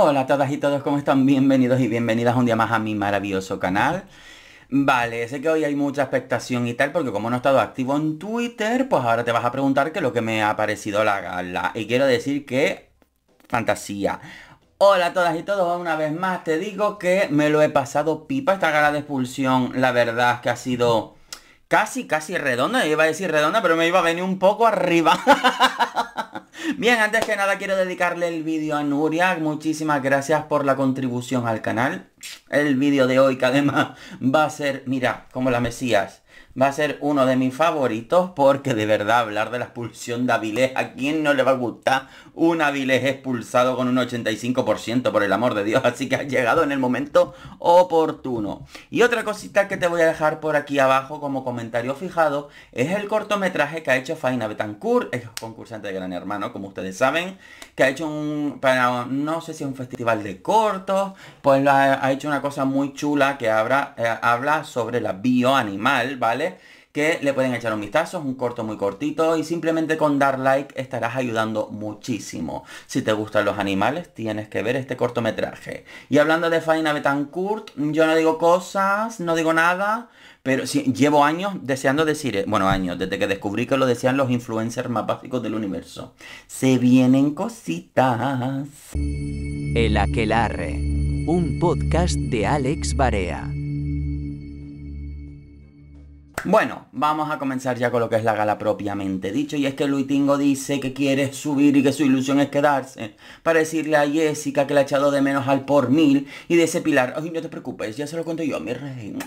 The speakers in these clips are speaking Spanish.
Hola a todas y todos, ¿cómo están? Bienvenidos y bienvenidas un día más a mi maravilloso canal. Vale, sé que hoy hay mucha expectación y tal, porque como no he estado activo en Twitter, pues ahora te vas a preguntar qué es lo que me ha parecido la gala. Y quiero decir que... Fantasía. Hola a todas y todos, una vez más te digo que me lo he pasado pipa esta gala de expulsión. La verdad es que ha sido casi, casi redonda, iba a decir redonda, pero me iba a venir un poco arriba. Bien, antes que nada quiero dedicarle el vídeo a Nuria, muchísimas gracias por la contribución al canal. El vídeo de hoy que además va a ser, mira, como la Mesías va a ser uno de mis favoritos porque de verdad hablar de la expulsión de Avilés, ¿a quién no le va a gustar un Avilés expulsado con un 85% por el amor de Dios? Así que ha llegado en el momento oportuno. Y otra cosita que te voy a dejar por aquí abajo como comentario fijado es el cortometraje que ha hecho Faina Betancourt, es concursante de Gran Hermano, como ustedes saben, que ha hecho un, para, no sé si un festival de cortos, pues ha, hecho una cosa muy chula que eh, habla sobre la bioanimal, ¿vale? Que le pueden echar un vistazo, es un corto muy cortito y simplemente con dar like estarás ayudando muchísimo. Si te gustan los animales, tienes que ver este cortometraje. Y hablando de Faina Betancourt, yo no digo cosas, no digo nada, pero llevo años deseando decir, bueno, años, desde que descubrí que lo decían los influencers más básicos del universo. Se vienen cositas. El Aquelarre, un podcast de Alex Barea. Bueno, vamos a comenzar ya con lo que es la gala propiamente dicho y es que Tingo dice que quiere subir y que su ilusión es quedarse para decirle a Jessica que le ha echado de menos al por mil y de ese Pilar, ay no te preocupes, ya se lo cuento yo, a mi rey.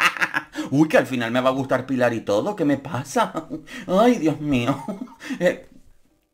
Uy, que al final me va a gustar Pilar y todo, ¿qué me pasa? Ay, Dios mío. Eh,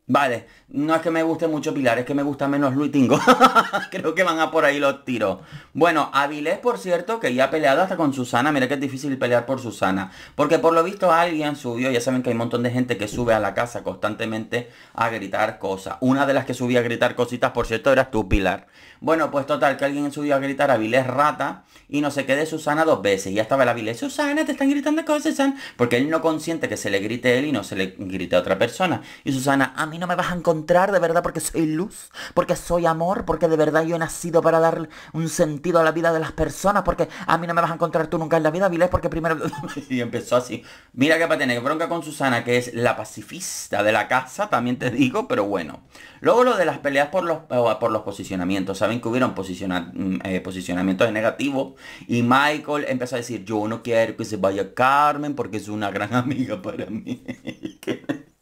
Vale, no es que me guste mucho Pilar, es que me gusta menos Tingo Creo que van a por ahí los tiros. Bueno, Avilés, por cierto, que ya ha peleado hasta con Susana. Mira que es difícil pelear por Susana. Porque por lo visto alguien subió, ya saben que hay un montón de gente que sube a la casa constantemente a gritar cosas. Una de las que subía a gritar cositas, por cierto, eras tú, Pilar. Bueno, pues total, que alguien subió a gritar a Vilés rata y no se quede Susana dos veces. Y ya estaba la Vilés, Susana, te están gritando cosas, Susana. Porque él no consiente que se le grite él y no se le grite a otra persona. Y Susana, a mí no me vas a encontrar de verdad porque soy luz, porque soy amor, porque de verdad yo he nacido para dar un sentido a la vida de las personas, porque a mí no me vas a encontrar tú nunca en la vida, Vilés, porque primero... y empezó así. Mira que para tener bronca con Susana, que es la pacifista de la casa, también te digo, pero bueno. Luego lo de las peleas por los, por los posicionamientos. Saben que hubieron mm, eh, posicionamientos negativos. Y Michael empezó a decir, yo no quiero que se vaya Carmen porque es una gran amiga para mí.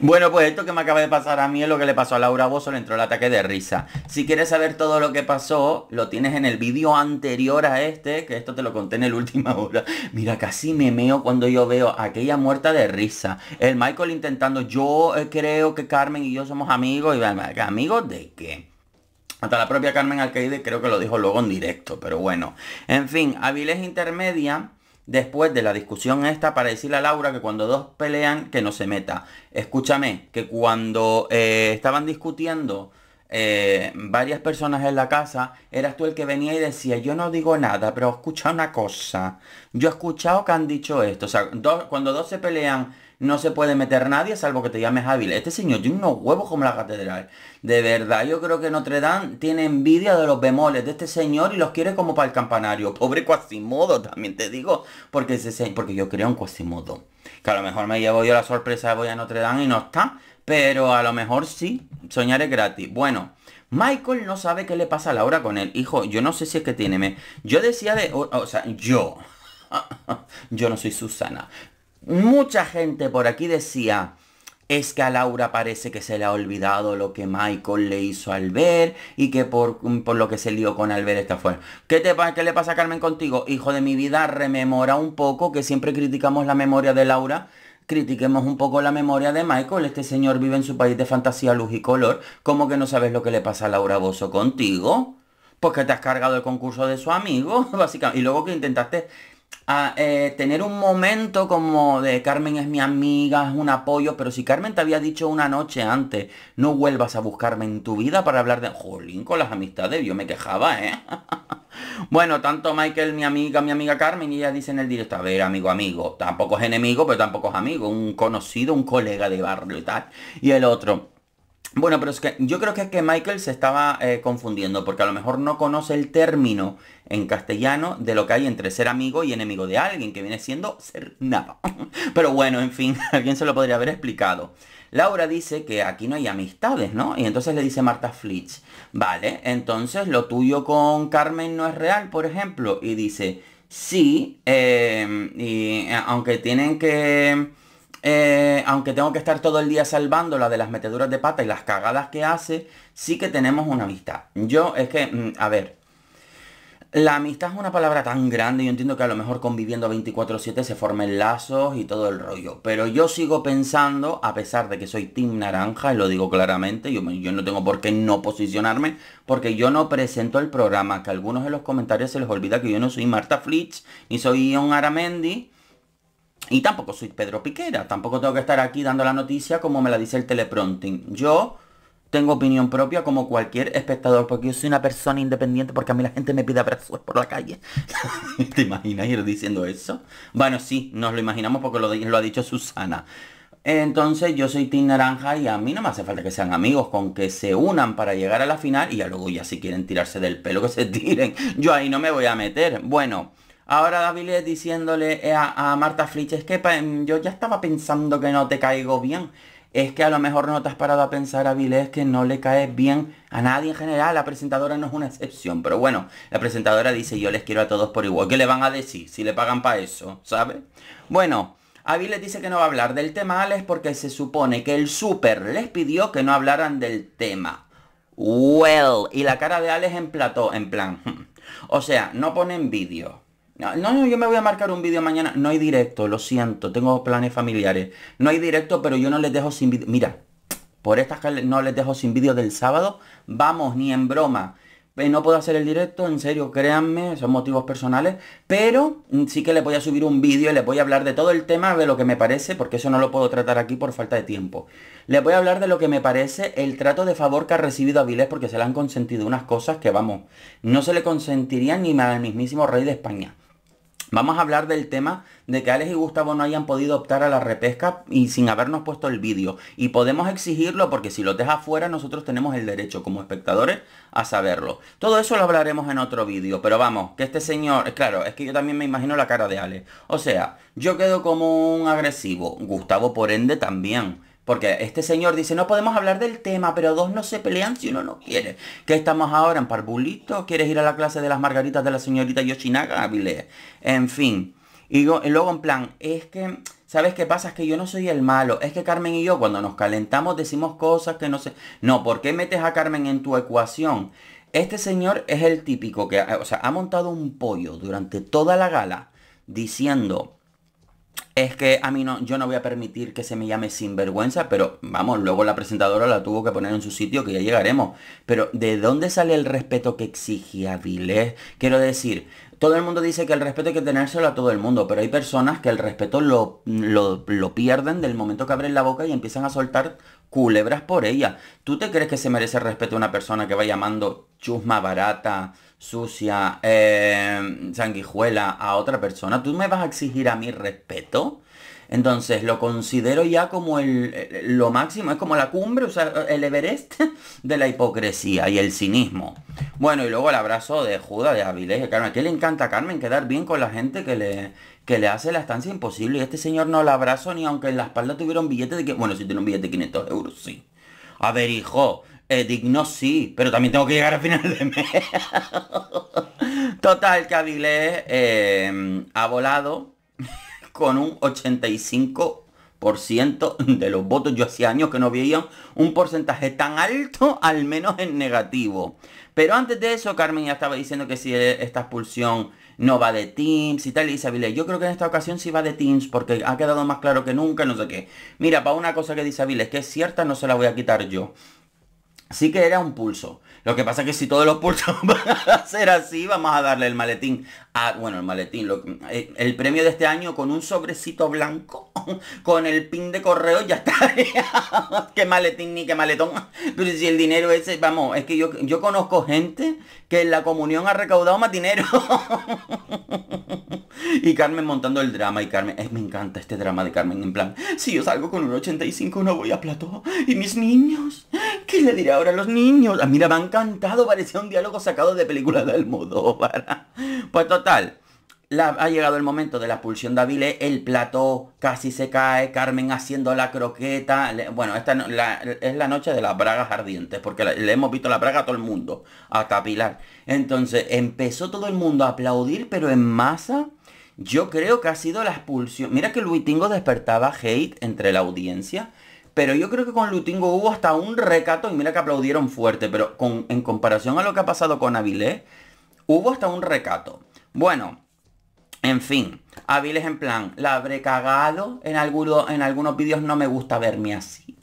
Bueno, pues esto que me acaba de pasar a mí es lo que le pasó a Laura Bozo, le entró el ataque de risa. Si quieres saber todo lo que pasó, lo tienes en el vídeo anterior a este, que esto te lo conté en el última hora. Mira, casi me meo cuando yo veo aquella muerta de risa. El Michael intentando, yo eh, creo que Carmen y yo somos amigos, y amigos de qué. Hasta la propia Carmen Alcaide creo que lo dijo luego en directo, pero bueno. En fin, Avilés Intermedia después de la discusión esta para decirle a Laura que cuando dos pelean, que no se meta. Escúchame, que cuando eh, estaban discutiendo eh, varias personas en la casa, eras tú el que venía y decía, yo no digo nada, pero escucha una cosa. Yo he escuchado que han dicho esto. O sea, cuando dos se pelean no se puede meter nadie salvo que te llames hábil. Este señor tiene unos huevos como la catedral. De verdad, yo creo que Notre Dame tiene envidia de los bemoles de este señor y los quiere como para el campanario. Pobre Quasimodo, también te digo, porque, ese, porque yo creo en Quasimodo. Que a lo mejor me llevo yo la sorpresa de voy a Notre Dame y no está, pero a lo mejor sí, soñaré gratis. Bueno. Michael no sabe qué le pasa a Laura con él. Hijo, yo no sé si es que tiene... Me... Yo decía de... o sea, yo... yo no soy Susana. Mucha gente por aquí decía, es que a Laura parece que se le ha olvidado lo que Michael le hizo al ver y que por, lo que se lió con Albert está fuera. ¿Qué, te, ¿Qué le pasa a Carmen contigo? Hijo de mi vida, rememora un poco que siempre criticamos la memoria de Laura. Critiquemos un poco la memoria de Michael. Este señor vive en su país de fantasía, luz y color. ¿Cómo que no sabes lo que le pasa a Laura o contigo? Porque pues te has cargado el concurso de su amigo, básicamente. Y luego que intentaste a ah, eh, tener un momento como de Carmen es mi amiga, es un apoyo, pero si Carmen te había dicho una noche antes, no vuelvas a buscarme en tu vida para hablar de... Jolín, con las amistades, yo me quejaba, ¿eh? bueno, tanto Michael, mi amiga, mi amiga Carmen, y ella dice en el directo, a ver, amigo, amigo, tampoco es enemigo, pero tampoco es amigo, un conocido, un colega de barrio y tal. Y el otro, bueno, pero es que yo creo que, es que Michael se estaba eh, confundiendo, porque a lo mejor no conoce el término en castellano de lo que hay entre ser amigo y enemigo de alguien, que viene siendo ser nada. Pero bueno, en fin, alguien se lo podría haber explicado. Laura dice que aquí no hay amistades, ¿no? Y entonces le dice Marta Flitch, vale, entonces lo tuyo con Carmen no es real, por ejemplo. Y dice, sí, em, y eh, aunque tienen que... Eh, aunque tengo que estar todo el día salvándola de las meteduras de pata y las cagadas que hace, sí que tenemos una amistad. Yo es que, mm, a ver, la amistad es una palabra tan grande, yo entiendo que a lo mejor conviviendo 24/7 se formen lazos y todo el rollo, pero yo sigo pensando, a pesar de que soy Team Naranja, y lo digo claramente, yo, yo no tengo por qué no posicionarme, porque yo no presento el programa, que a algunos en los comentarios se les olvida que yo no soy Marta Flitch, ni soy Ion Aramendi, y tampoco soy Pedro Piquera, tampoco tengo que estar aquí dando la noticia como me la dice el teleprompting. Yo tengo opinión propia como cualquier espectador, porque yo soy una persona independiente, porque a mí la gente me pide abrazos por la calle. ¿Te imaginas ir diciendo eso? Bueno, sí, nos lo imaginamos porque lo, ha dicho Susana. Entonces yo soy Team Naranja y a mí no me hace falta que sean amigos, con que se unan para llegar a la final y ya luego ya si quieren tirarse del pelo que se tiren. Yo ahí no me voy a meter. Bueno, ahora David es diciéndole a, Marta Fritz es que yo ya estaba pensando que no te caigo bien es que a lo mejor no te has parado a pensar a que no le cae bien a nadie en general. La presentadora no es una excepción. Pero bueno, la presentadora dice yo les quiero a todos por igual. ¿Qué le van a decir si le pagan para eso? ¿Sabe? Bueno, Aviles dice que no va a hablar del tema Alex porque se supone que el súper les pidió que no hablaran del tema. Well, y la cara de Alex emplató, en plan. o sea, no ponen vídeo no, no, yo me voy a marcar un vídeo mañana. No hay directo, lo siento. Tengo planes familiares. No hay directo, pero yo no les dejo sin vídeo. Mira, por estas no les dejo sin vídeo del sábado. Vamos, ni en broma. Eh, no puedo hacer el directo, en serio, créanme, son motivos personales. Pero mm, sí que le voy a subir un vídeo y les voy a hablar de todo el tema, de lo que me parece, porque eso no lo puedo tratar aquí por falta de tiempo. Les voy a hablar de lo que me parece el trato de favor que ha recibido Avilés, porque se le han consentido unas cosas que, vamos, no se le consentirían ni al mismísimo rey de España. Vamos a hablar del tema de que Alex y Gustavo no hayan podido optar a la repesca y sin habernos puesto el vídeo. Y podemos exigirlo porque si lo deja fuera nosotros tenemos el derecho como espectadores a saberlo. Todo eso lo hablaremos en otro vídeo. Pero vamos, que este señor, claro, es que yo también me imagino la cara de Alex. O sea, yo quedo como un agresivo. Gustavo por ende también. Porque este señor dice, no podemos hablar del tema, pero dos no se pelean si uno no quiere. ¿Qué estamos ahora en Parbulito? ¿Quieres ir a la clase de las margaritas de la señorita Yoshinaga? En fin. Y luego en plan, es que, ¿sabes qué pasa? Es que yo no soy el malo. Es que Carmen y yo cuando nos calentamos decimos cosas que no sé. No, ¿por qué metes a Carmen en tu ecuación? Este señor es el típico que, o sea, ha montado un pollo durante toda la gala diciendo es que a mí no, yo no voy a permitir que se me llame sinvergüenza, pero vamos, luego la presentadora la tuvo que poner en su sitio, que ya llegaremos. Pero ¿de dónde sale el respeto que exigía Vilés? Quiero decir, todo el mundo dice que el respeto hay que tenérselo a todo el mundo, pero hay personas que el respeto lo, lo, lo pierden del momento que abren la boca y empiezan a soltar culebras por ella. ¿Tú te crees que se merece respeto a una persona que va llamando chusma barata? sucia, em, sanguijuela a otra persona, ¿tú me vas a exigir a mí respeto? Entonces lo considero ya como el, lo máximo, es como la cumbre, o sea, el Everest de la hipocresía y el cinismo. Bueno, y luego el abrazo de Judas de Avilés, que Carmen, ¿Qué le encanta a Carmen quedar bien con la gente que le, que le hace la estancia imposible. Y este señor no la abrazo ni aunque en la espalda tuviera un billete de que, bueno, si tiene un billete de 500 euros, sí. A ver, hijo, eh, sí, pero también tengo que llegar al final de mes. Total, que Avilés em, ha volado con un 85% de los votos. Yo hacía años que no veía un porcentaje tan alto, al menos en negativo. Pero antes de eso, Carmen ya estaba diciendo que si esta expulsión no va de Teams y tal. Y dice Avilés, yo creo que en esta ocasión sí va de Teams porque ha quedado más claro que nunca, no sé qué. Mira, para una cosa que dice Avilés, que es cierta, no se la voy a quitar yo sí que era un pulso. Lo que pasa es que si todos los pulsos van a ser así, vamos a darle el maletín Ah, bueno, el maletín. Eh, el, premio de este año con un sobrecito blanco, con el pin de correo, ya está. qué maletín ni qué maletón. Pero si el dinero ese, vamos, es que yo, conozco gente que en la comunión ha recaudado más dinero. y Carmen montando el drama. Y Carmen, me encanta este drama de Carmen. En plan, si yo salgo con un 85 no voy a plató. Y mis niños, ¿qué le diré ahora a los niños? Ah, mira, me ha encantado. Parecía un diálogo sacado de película de Almodóvar. Pues la, ha llegado el momento de la expulsión de Avilés, el plató casi se cae, Carmen haciendo la croqueta. bueno, esta es la noche de las bragas ardientes, porque le hemos visto la braga a todo el mundo, a Capilar Entonces empezó todo el mundo a aplaudir, pero en masa. Yo creo que ha sido la expulsión. Mira que Luitingo despertaba hate entre la audiencia. Pero yo creo que con Lutingo hubo hasta un recato y mira que aplaudieron fuerte. Pero en comparación a lo que ha pasado con Avilés, hubo hasta un recato. Bueno, en fin, hábiles en plan, la habré cagado, en, algunos, en algunos vídeos no me gusta verme así.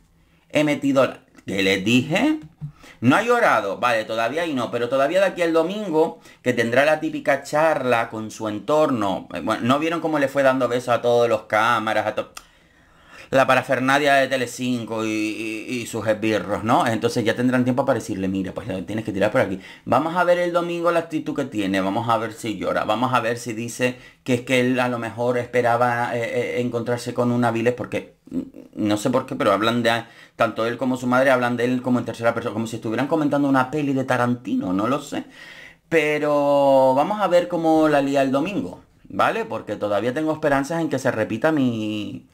He metido... La... ¿Qué les dije? No ha llorado, vale, todavía y no, pero todavía de aquí al domingo, que tendrá la típica charla con su entorno. Eh, bueno, no vieron cómo le fue dando besos a todos los cámaras, a todos la parafernalia de Telecinco y, y, sus esbirros, ¿no? Entonces ya tendrán tiempo para decirle, mira, pues eh, tienes que tirar por aquí. Vamos a ver el domingo la actitud que tiene, vamos a ver si llora, vamos a ver si dice que es que él a lo mejor esperaba eh, eh, encontrarse con una Viles porque mm, no sé por qué, pero hablan de tanto él como su madre, hablan de él como en tercera persona, como si estuvieran comentando una peli de Tarantino, no lo sé. Pero vamos a ver cómo la lía el domingo, ¿vale? Porque todavía tengo esperanzas en que se repita mi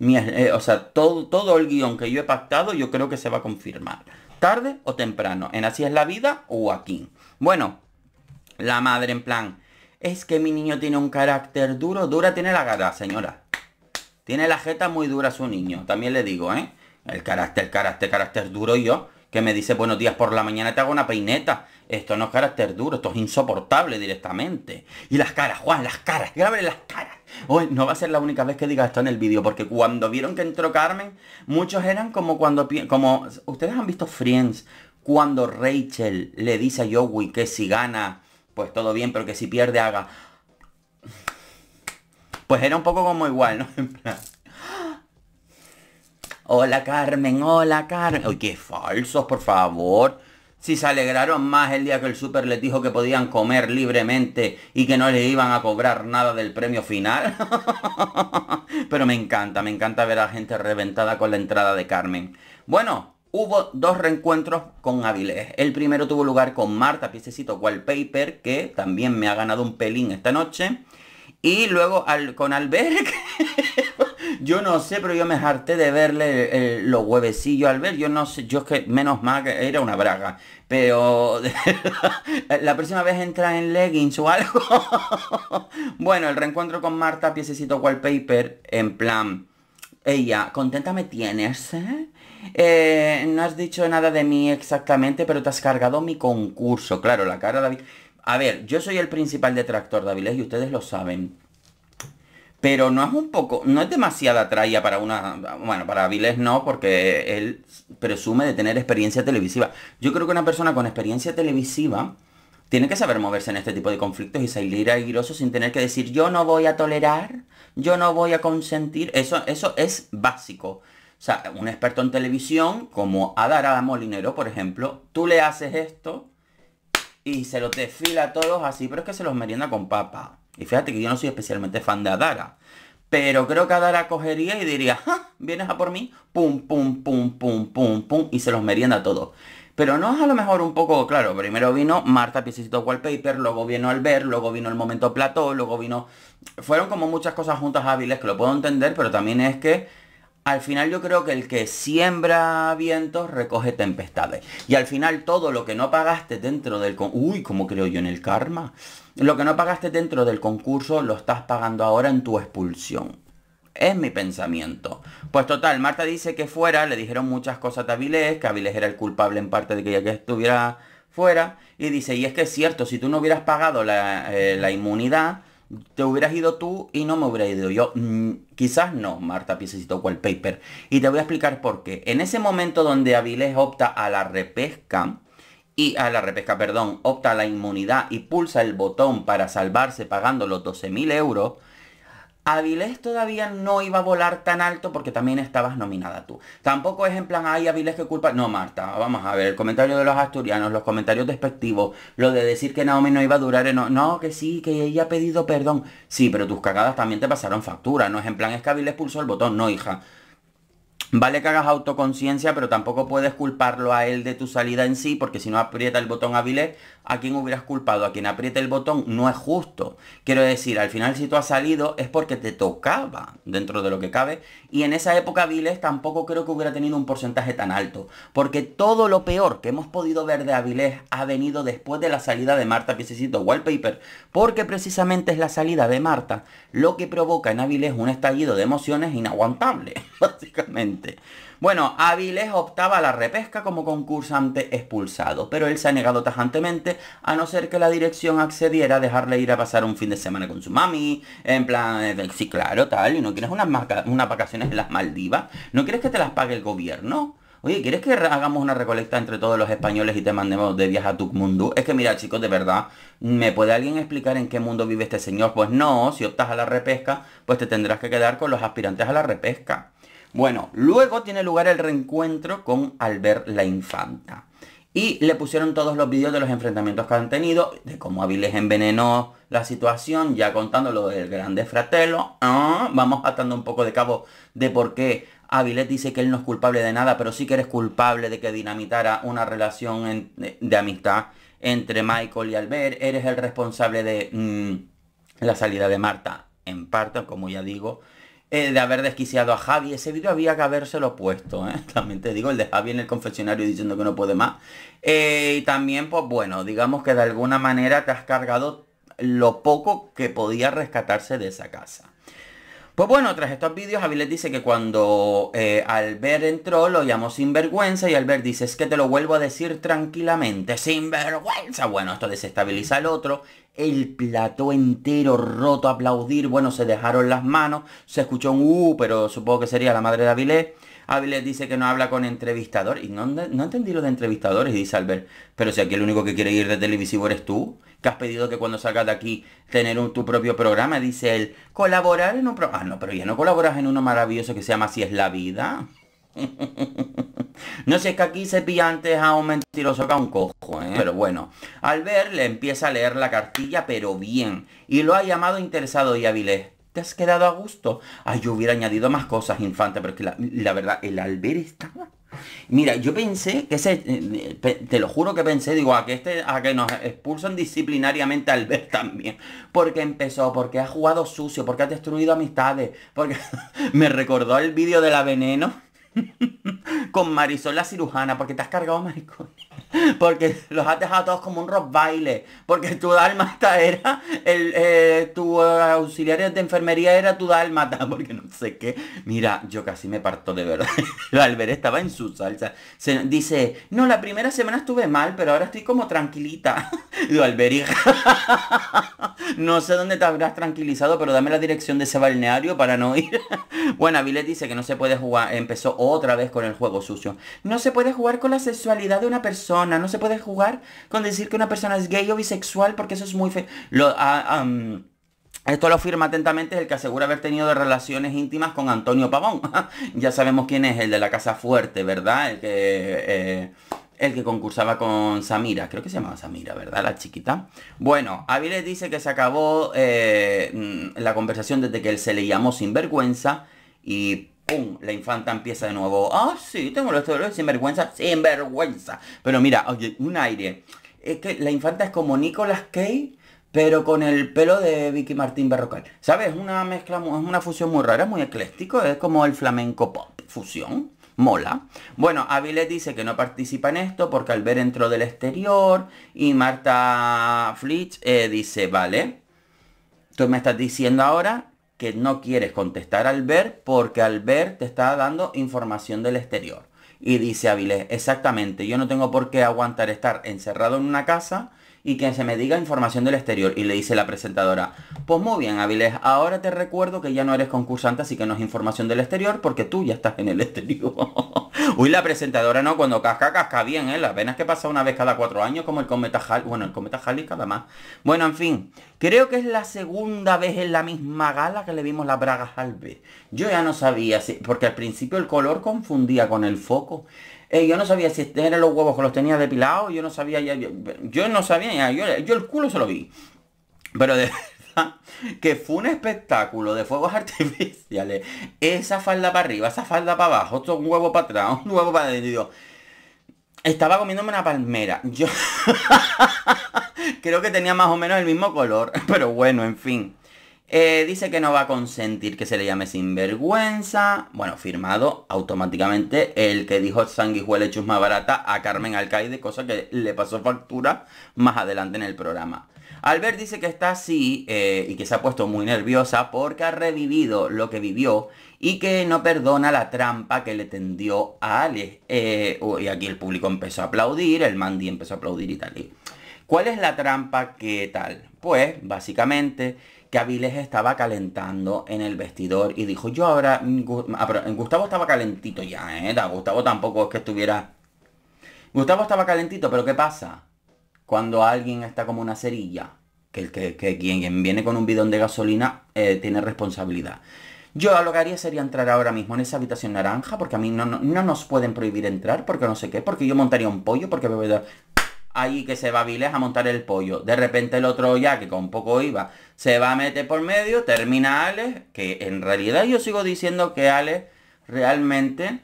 eh, o sea, todo, todo el guión que yo he pactado yo creo que se va a confirmar. Tarde o temprano, en Así es la vida o aquí. Bueno, la madre en plan, es que mi niño tiene un carácter duro, dura tiene la gada, señora. Tiene la jeta muy dura su niño, también le digo, ¿eh? El carácter, carácter, carácter duro yo, que me dice buenos días por la mañana, te hago una peineta. Esto no es carácter duro, esto es insoportable directamente. Y las caras, Juan, las caras, grábale las caras. Hoy no va a ser la única vez que diga esto en el vídeo, porque cuando vieron que entró Carmen, muchos eran como cuando... Como, ustedes han visto Friends, cuando Rachel le dice a Joey que si gana, pues todo bien, pero que si pierde haga... Pues era un poco como igual, ¿no? En plan... ¡Ah! Hola Carmen, hola Carmen. ¡Uy, qué falsos, por favor si se alegraron más el día que el súper les dijo que podían comer libremente y que no les iban a cobrar nada del premio final. Pero me encanta, me encanta ver a gente reventada con la entrada de Carmen. Bueno, hubo dos reencuentros con Avilés. El primero tuvo lugar con Marta, piececito wallpaper, que también me ha ganado un pelín esta noche. Y luego con Albert, Yo no sé, pero yo me harté de verle eh, los huevecillos al ver. Yo no sé, yo es que menos mal que era una braga. Pero la próxima vez entra en leggings o algo. bueno, el reencuentro con Marta, piececito wallpaper, en plan. Ella, contenta me tienes, ¿eh? Eh, no has dicho nada de mí exactamente, pero te has cargado mi concurso. Claro, la cara David. A ver, yo soy el principal detractor de Avilés y ustedes lo saben pero no es un poco, no es demasiada traya para una, bueno, para Viles no, porque él presume de tener experiencia televisiva. Yo creo que una persona con experiencia televisiva tiene que saber moverse en este tipo de conflictos y salir airoso sin tener que decir yo no voy a tolerar, yo no voy a consentir. Eso, eso es básico. O sea, un experto en televisión como Adara Molinero, por ejemplo, tú le haces esto y se lo desfila a todos así, pero es que se los merienda con papa. Y fíjate que yo no soy especialmente fan de Adara. Pero creo que Adara cogería y diría, ¡Ja! ¿Vienes a por mí? Pum, pum, pum, pum, pum, pum. Y se los merienda a todos. Pero no es a lo mejor un poco, claro, primero vino Marta Piecito Wallpaper, luego vino Albert, luego vino el momento plató, luego vino... Fueron como muchas cosas juntas hábiles que lo puedo entender, pero también es que al final yo creo que el que siembra vientos recoge tempestades. Y al final todo lo que no pagaste dentro del... Uy, ¿cómo creo yo en el karma? Lo que no pagaste dentro del concurso lo estás pagando ahora en tu expulsión. Es mi pensamiento. Pues total, Marta dice que fuera, le dijeron muchas cosas a Avilés, que Avilés era el culpable en parte de que ella estuviera fuera. Y dice, y es que es cierto, si tú no hubieras pagado la, eh, inmunidad, te hubieras ido tú y no me hubiera ido yo. Mm, quizás no, Marta el paper. Y te voy a explicar por qué. En ese momento donde Avilés opta a la repesca, y a la repesca, perdón, opta a la inmunidad y pulsa el botón para salvarse pagando los 12.000 euros, Avilés todavía no iba a volar tan alto porque también estabas nominada tú. Tampoco es en plan, ay, Avilés, que culpa. No, Marta, vamos a ver, el comentario de los asturianos, los comentarios despectivos, lo de decir que Naomi no iba a durar, no, no, que sí, que ella ha pedido perdón. Sí, pero tus cagadas también te pasaron factura, no es en plan, es que Avilés pulsó el botón, no, hija. Vale que hagas autoconciencia, pero tampoco puedes culparlo a él de tu salida en sí, porque si no aprieta el botón habile a quien hubieras culpado, a quien apriete el botón, no es justo. Quiero decir, al final si tú has salido es porque te tocaba dentro de lo que cabe. Y en esa época Avilés tampoco creo que hubiera tenido un porcentaje tan alto. Porque todo lo peor que hemos podido ver de Avilés ha venido después de la salida de Marta Piececito Wallpaper. Porque precisamente es la salida de Marta lo que provoca en Avilés un estallido de emociones inaguantable, básicamente. Bueno, Avilés optaba a la repesca como concursante expulsado, pero él se ha negado tajantemente a no ser que la dirección accediera a dejarle ir a pasar un fin de semana con su mami, en plan, eh, sí, claro, tal, y no quieres unas, vacaciones en las Maldivas, no quieres que te las pague el gobierno. Oye, ¿quieres que hagamos una recolecta entre todos los españoles y te mandemos de viaje a mundo, Es que mira, chicos, de verdad, ¿me puede alguien explicar en qué mundo vive este señor? Pues no, si optas a la repesca, pues te tendrás que quedar con los aspirantes a la repesca. Bueno, luego tiene lugar el reencuentro con Albert la Infanta. Y le pusieron todos los vídeos de los enfrentamientos que han tenido, de cómo Avilés envenenó la situación, ya contando lo del grande fratelo. Ah, vamos atando un poco de cabo de por qué Avilés dice que él no es culpable de nada, pero sí que eres culpable de que dinamitara una relación de, amistad entre Michael y Albert. Eres el responsable de mm, la salida de Marta, en parte, como ya digo, eh, de haber desquiciado a Javi. Ese vídeo había que habérselo puesto, ¿eh? También te digo, el de Javi en el confeccionario diciendo que no puede más. Eh, y también, pues bueno, digamos que de alguna manera te has cargado lo poco que podía rescatarse de esa casa. Pues bueno, tras estos vídeos, Javi dice que cuando Albert entró lo llamó sinvergüenza y Albert dice, es que te lo vuelvo a decir tranquilamente, sinvergüenza. Bueno, esto desestabiliza al otro el plató entero roto a aplaudir. Bueno, se dejaron las manos, se escuchó un uh, pero supongo que sería la madre de Avilés. Avilés dice que no habla con entrevistador. Y no, no entendí lo de entrevistadores, dice Albert. Pero si aquí el único que quiere ir de televisivo eres tú, que has pedido que cuando salgas de aquí tener tu propio programa, dice él, colaborar en un programa. Ah, no, pero ya no colaboras en uno maravilloso que se llama si es la vida. no sé, es que aquí se antes a un mentiroso que a un cojo, ¿eh? Pero bueno, al ver le empieza a leer la cartilla, pero bien, y lo ha llamado interesado y hábiles. ¿Te has quedado a gusto? Ay, yo hubiera añadido más cosas, infante pero es que la, verdad, el alber estaba... Mira, yo pensé que ese, eh, eh, te lo juro que pensé, digo, a que este, a que nos expulsan disciplinariamente al Albert también. Porque empezó, porque ha jugado sucio, porque ha destruido amistades, porque me recordó el vídeo de la veneno. Con Marisol la cirujana, porque te has cargado Maricón Porque los has dejado todos como un rock baile. Porque tu alma está era, el, eh, tu auxiliar de enfermería era tu alma Porque no sé qué. Mira, yo casi me parto de verdad. ver estaba en su salsa. Se, dice, no, la primera semana estuve mal, pero ahora estoy como tranquilita. Lo no sé dónde te habrás tranquilizado, pero dame la dirección de ese balneario para no ir. bueno, Vile dice que no se puede jugar. Empezó otra vez con el juego sucio. No se puede jugar con la sexualidad de una persona no se puede jugar con decir que una persona es gay o bisexual porque eso es muy feo. Ah, esto lo firma atentamente el que asegura haber tenido relaciones íntimas con Antonio Pavón. ya sabemos quién es, el de la Casa Fuerte, ¿verdad? El que... Eh, el que concursaba con Samira, creo que se llamaba Samira, ¿verdad? La chiquita. Bueno, Aviles dice que se acabó eh, mm, la conversación desde que él se le llamó sinvergüenza y ¡Pum! La infanta empieza de nuevo. Ah, sí, tengo los dolores sin vergüenza, sin vergüenza. Pero mira, oye, un aire. Es que la infanta es como Nicolas Cage, pero con el pelo de Vicky Martín Barrocal. ¿Sabes? Una mezcla, es una fusión muy rara, muy ecléctico. Es como el flamenco pop, fusión. Mola. Bueno, Avilés dice que no participa en esto porque al ver entró del exterior. Y Marta Flitch eh, dice, vale, tú me estás diciendo ahora no quieres contestar al ver porque al ver te está dando información del exterior. Y dice Avilés, exactamente, yo no tengo por qué aguantar estar encerrado en una casa y que se me diga información del exterior. Y le dice la presentadora, pues muy bien Avilés, ahora te recuerdo que ya no eres concursante, así que no es información del exterior porque tú ya estás en el exterior. Uy, la presentadora no, cuando casca, casca bien, ¿eh? Las que pasa una vez cada cuatro años, como el cometa Halley, bueno, el cometa Halley cada más. Bueno, en fin, creo que es la segunda vez en la misma gala que le vimos la Braga Halley Yo ya no sabía, porque al principio el color confundía con el foco yo no sabía si este eran los huevos que los tenía depilados, yo no sabía, ya, yo, no sabía, yo, el culo se lo vi. Pero de verdad, que fue un espectáculo de fuegos artificiales. Esa falda para arriba, esa falda para abajo, otro huevo para atrás, un huevo para adentro. Estaba comiéndome una palmera. Yo creo que tenía más o menos el mismo color. Pero bueno, en fin. Eh, dice que no va a consentir que se le llame sinvergüenza. Bueno, firmado automáticamente el que dijo sanguijuela y chusma barata a Carmen Alcaide, cosa que le pasó factura más adelante en el programa. Albert dice que está así eh, y que se ha puesto muy nerviosa porque ha revivido lo que vivió y que no perdona la trampa que le tendió a Alex. Eh, y aquí el público empezó a aplaudir, el Mandy empezó a aplaudir y tal. ¿Cuál es la trampa que tal? Pues básicamente que estaba calentando en el vestidor y dijo, yo ahora, ah, Gustavo estaba calentito ya, ¿eh? Gustavo tampoco es que estuviera... Gustavo estaba calentito, pero ¿qué pasa? Cuando alguien está como una cerilla, que, el que, quien viene con un bidón de gasolina eh, tiene responsabilidad. Yo lo que haría sería entrar ahora mismo en esa habitación naranja, porque a mí no, nos pueden prohibir entrar, porque no sé qué, porque yo montaría un pollo, porque... me ahí que se va Viles a montar el pollo. De repente el otro ya, que con poco iba, se va a meter por medio, termina Alex, que en realidad yo sigo diciendo que Alex realmente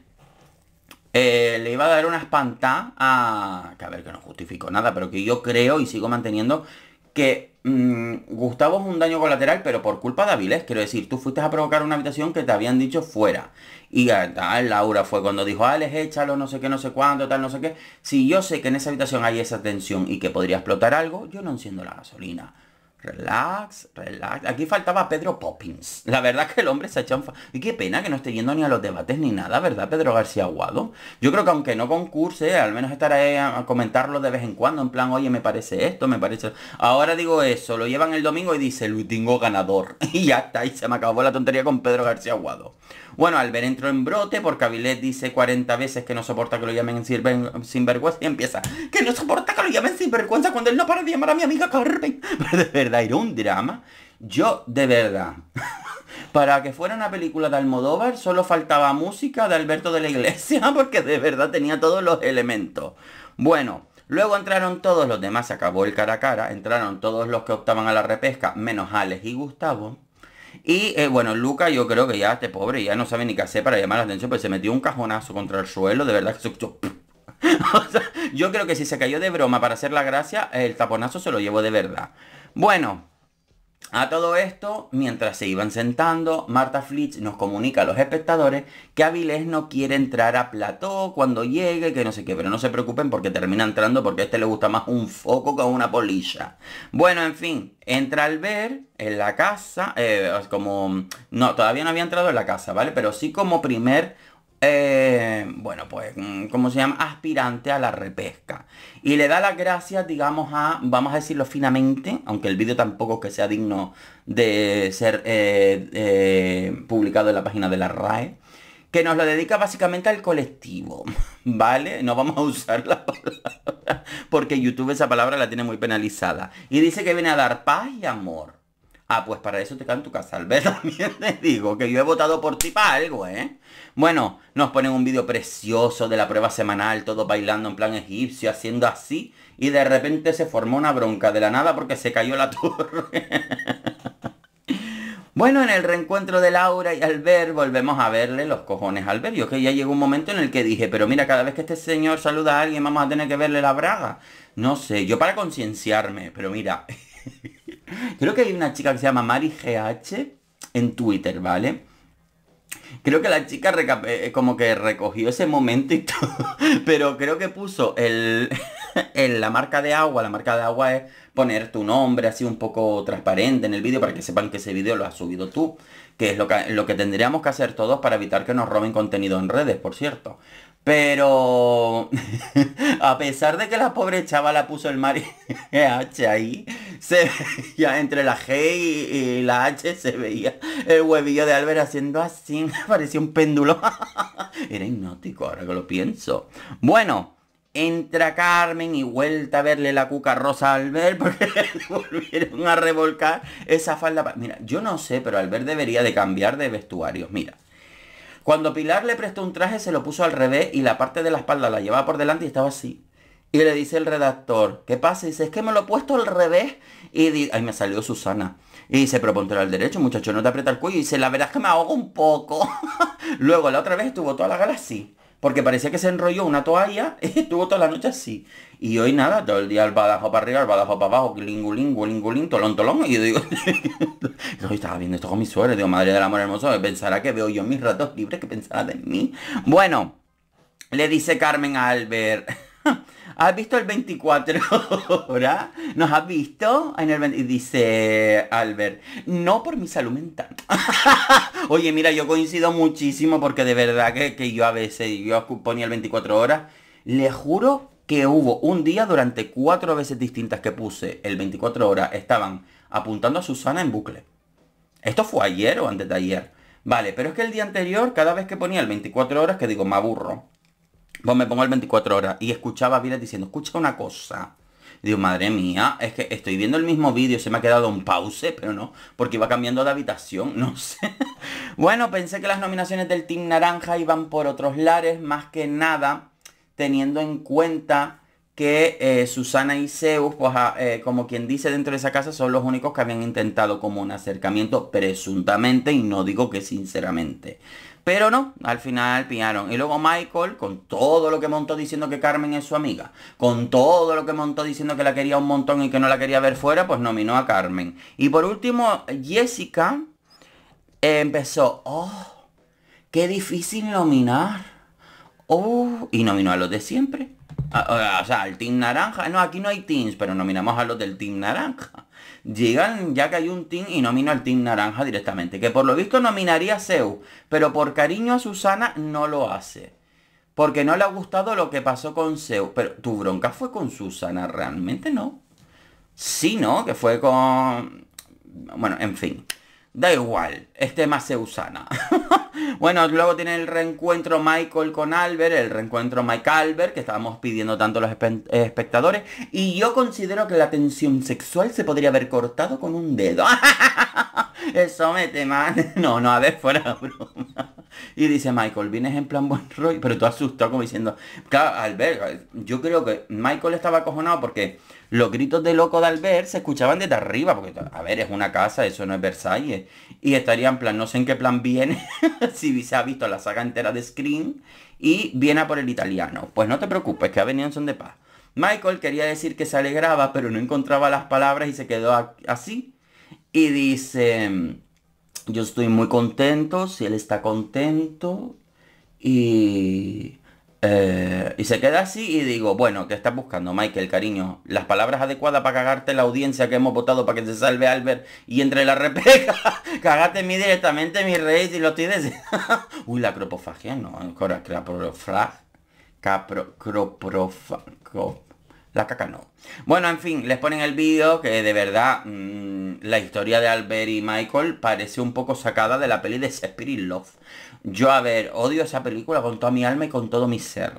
eh, le iba a dar una espantada a... que a ver, que no justifico nada, pero que yo creo y sigo manteniendo que mm, Gustavo es un daño colateral, pero por culpa de Avilés. Quiero decir, tú fuiste a provocar una habitación que te habían dicho fuera. Y ah, Laura fue cuando dijo, ah, les échalo, no sé qué, no sé cuándo, tal, no sé qué. Si yo sé que en esa habitación hay esa tensión y que podría explotar algo, yo no enciendo la gasolina. Relax, relax. Aquí faltaba Pedro Poppins. La verdad que el hombre se ha echado Y qué pena que no esté yendo ni a los debates ni nada, ¿verdad, Pedro García Aguado? Yo creo que aunque no concurse, al menos estaré a comentarlo de vez en cuando, en plan, oye, me parece esto, me parece... Ahora digo eso, lo llevan el domingo y dice, tengo ganador. Y ya está, y se me acabó la tontería con Pedro García Aguado. Bueno, Albert entró en brote porque Avilés dice 40 veces que no soporta que lo llamen sinvergüenza y empieza que no soporta que lo llamen sinvergüenza cuando él no para de llamar a mi amiga Carmen. Pero de verdad, era un drama. Yo, de verdad, para que fuera una película de Almodóvar solo faltaba música de Alberto de la Iglesia porque de verdad tenía todos los elementos. Bueno, Luego entraron todos los demás, se acabó el cara a cara, entraron todos los que optaban a la repesca, menos Alex y Gustavo. Y eh, bueno, Luca yo creo que ya este pobre ya no sabe ni qué hacer para llamar la atención, pues se metió un cajonazo contra el suelo, de verdad que se o sea, yo creo que si se cayó de broma para hacer la gracia, el taponazo se lo llevó de verdad. Bueno, a todo esto, mientras se iban sentando, Marta Flitz nos comunica a los espectadores que Avilés no quiere entrar a plató cuando llegue, que no sé qué, pero no se preocupen porque termina entrando porque a este le gusta más un foco con una polilla. Bueno, en fin, entra al ver en la casa, eh, como... No, todavía no había entrado en la casa, ¿vale? Pero sí como primer eh, bueno, pues, mm, ¿cómo se llama? Aspirante a la repesca. Y le da las gracias, digamos, a, vamos a decirlo finamente, aunque el vídeo tampoco que sea digno de ser eh, eh, publicado en la página de la RAE, que nos lo dedica básicamente al colectivo, ¿vale? No vamos a usar la palabra, porque YouTube esa palabra la tiene muy penalizada. Y dice que viene a dar paz y amor. Ah, pues para eso te cae en tu casa, ver También te digo que yo he votado por ti para algo, ¿eh? Bueno, nos ponen un vídeo precioso de la prueba semanal, todos bailando en plan egipcio, haciendo así. Y de repente se formó una bronca de la nada porque se cayó la torre. Bueno, en el reencuentro de Laura y Albert volvemos a verle los cojones Albert. Yo que ya llegó un momento en el que dije, pero mira, cada vez que este señor saluda a alguien vamos a tener que verle la braga. No sé, yo para concienciarme, pero mira. Creo que hay una chica que se llama Mari GH en Twitter, ¿vale? Creo que la chica eh, eh, como que recogió ese momento y todo, pero creo que puso el, la marca de agua. La marca de agua es poner tu nombre así un poco transparente en el vídeo para que sepan que ese vídeo lo has subido tú, que es lo lo que tendríamos que hacer todos para evitar que nos roben contenido en redes, por cierto. Pero a pesar de que la pobre chava la puso el mar H ahí, se ya entre la G y, la H se veía el huevillo de Albert haciendo así, parecía un péndulo. Era hipnótico, ahora que lo pienso. Bueno, entra Carmen y vuelta a verle la cuca rosa a Albert porque volvieron a revolcar esa falda. Mira, yo no sé, pero Albert debería de cambiar de vestuarios, mira. Cuando Pilar le prestó un traje, se lo puso al revés y la parte de la espalda la llevaba por delante y estaba así. Y le dice el redactor, ¿qué pasa? Y dice, es que me lo he puesto al revés. Y ahí me salió Susana. Y dice, pero ponte al derecho, muchacho, no te aprieta el cuello. Y dice, la verdad es que me ahogo un poco. Luego, la otra vez estuvo toda la gala así porque parecía que se enrolló una toalla y estuvo toda la noche así. Y hoy nada, todo el día el badajo para arriba, el badajo para abajo, lingulín, lingulín, tolón, tolón. Y yo digo, hoy estaba viendo esto con mi suegra, digo, madre del amor hermoso, pensará que veo yo mis ratos libres, que pensará de mí. Bueno, le dice Carmen a Albert. ¿Has visto el 24 horas? ¿Nos has visto? En el dice Albert, no por mi salud mental. Oye, mira, yo coincido muchísimo porque de verdad que, yo a veces, yo ponía el 24 horas, le juro que hubo un día durante cuatro veces distintas que puse el 24 horas, estaban apuntando a Susana en bucle. Esto fue ayer o antes de ayer. Vale, pero es que el día anterior, cada vez que ponía el 24 horas, que digo, me aburro pues me pongo el 24 horas y escuchaba a diciendo, escucha una cosa. digo, madre mía, es que estoy viendo el mismo vídeo, se me ha quedado un pause, pero no, porque iba cambiando de habitación, no sé. bueno, pensé que las nominaciones del Team Naranja iban por otros lares, más que nada, teniendo en cuenta que eh, Susana y Zeus, pues, ah, eh, como quien dice dentro de esa casa, son los únicos que habían intentado como un acercamiento presuntamente, y no digo que sinceramente. Pero no, al final piñaron. Y luego Michael, con todo lo que montó diciendo que Carmen es su amiga, con todo lo que montó diciendo que la quería un montón y que no la quería ver fuera, pues nominó a Carmen. Y por último, Jessica eh, empezó, oh, qué difícil nominar. Oh, y nominó a los de siempre. O sea, al Team Naranja. No, aquí no hay Teams, pero nominamos a los del Team Naranja llegan ya que hay un team y nomino al team naranja directamente. Que por lo visto nominaría a Zeus, pero por cariño a Susana no lo hace. Porque no le ha gustado lo que pasó con Zeus. Pero tu bronca fue con Susana, realmente no. Sí, ¿no? Que fue con... Bueno, en fin. Da igual, este más Zeusana. bueno, luego tiene el reencuentro Michael con Albert, el reencuentro Mike Albert, que estábamos pidiendo tanto los eh, espectadores. Y yo considero que la tensión sexual se podría haber cortado con un dedo. Eso me teman, No, no, a ver, fuera broma. Y dice Michael, vienes en plan buen rollo, pero tú asustado como diciendo, claro, Albert, yo creo que Michael estaba acojonado porque los gritos de loco de Albert se escuchaban desde arriba, porque a ver, es una casa, eso no es Versalles. Y estaría en plan, no sé en qué plan viene, si se ha visto la saga entera de Scream, y viene a por el italiano. Pues no te preocupes, que ha venido en son de paz. Michael quería decir que se alegraba, pero no encontraba las palabras y se quedó así. Y dice, yo estoy muy contento, si él está contento. Y eh, y se queda así y digo, bueno, ¿qué estás buscando, Michael, cariño? Las palabras adecuadas para cagarte la audiencia que hemos votado para que se salve Albert y entre la repeca. Cagate mí directamente, mi rey, si lo tienes. Uy, la cropofagia, no. Caprofa. que La caca no. Bueno, en fin, les ponen el vídeo que de verdad mm, la historia de Albert y Michael parece un poco sacada de la peli de Spirit Love. Yo, a ver, odio esa película con toda mi alma y con todo mi ser.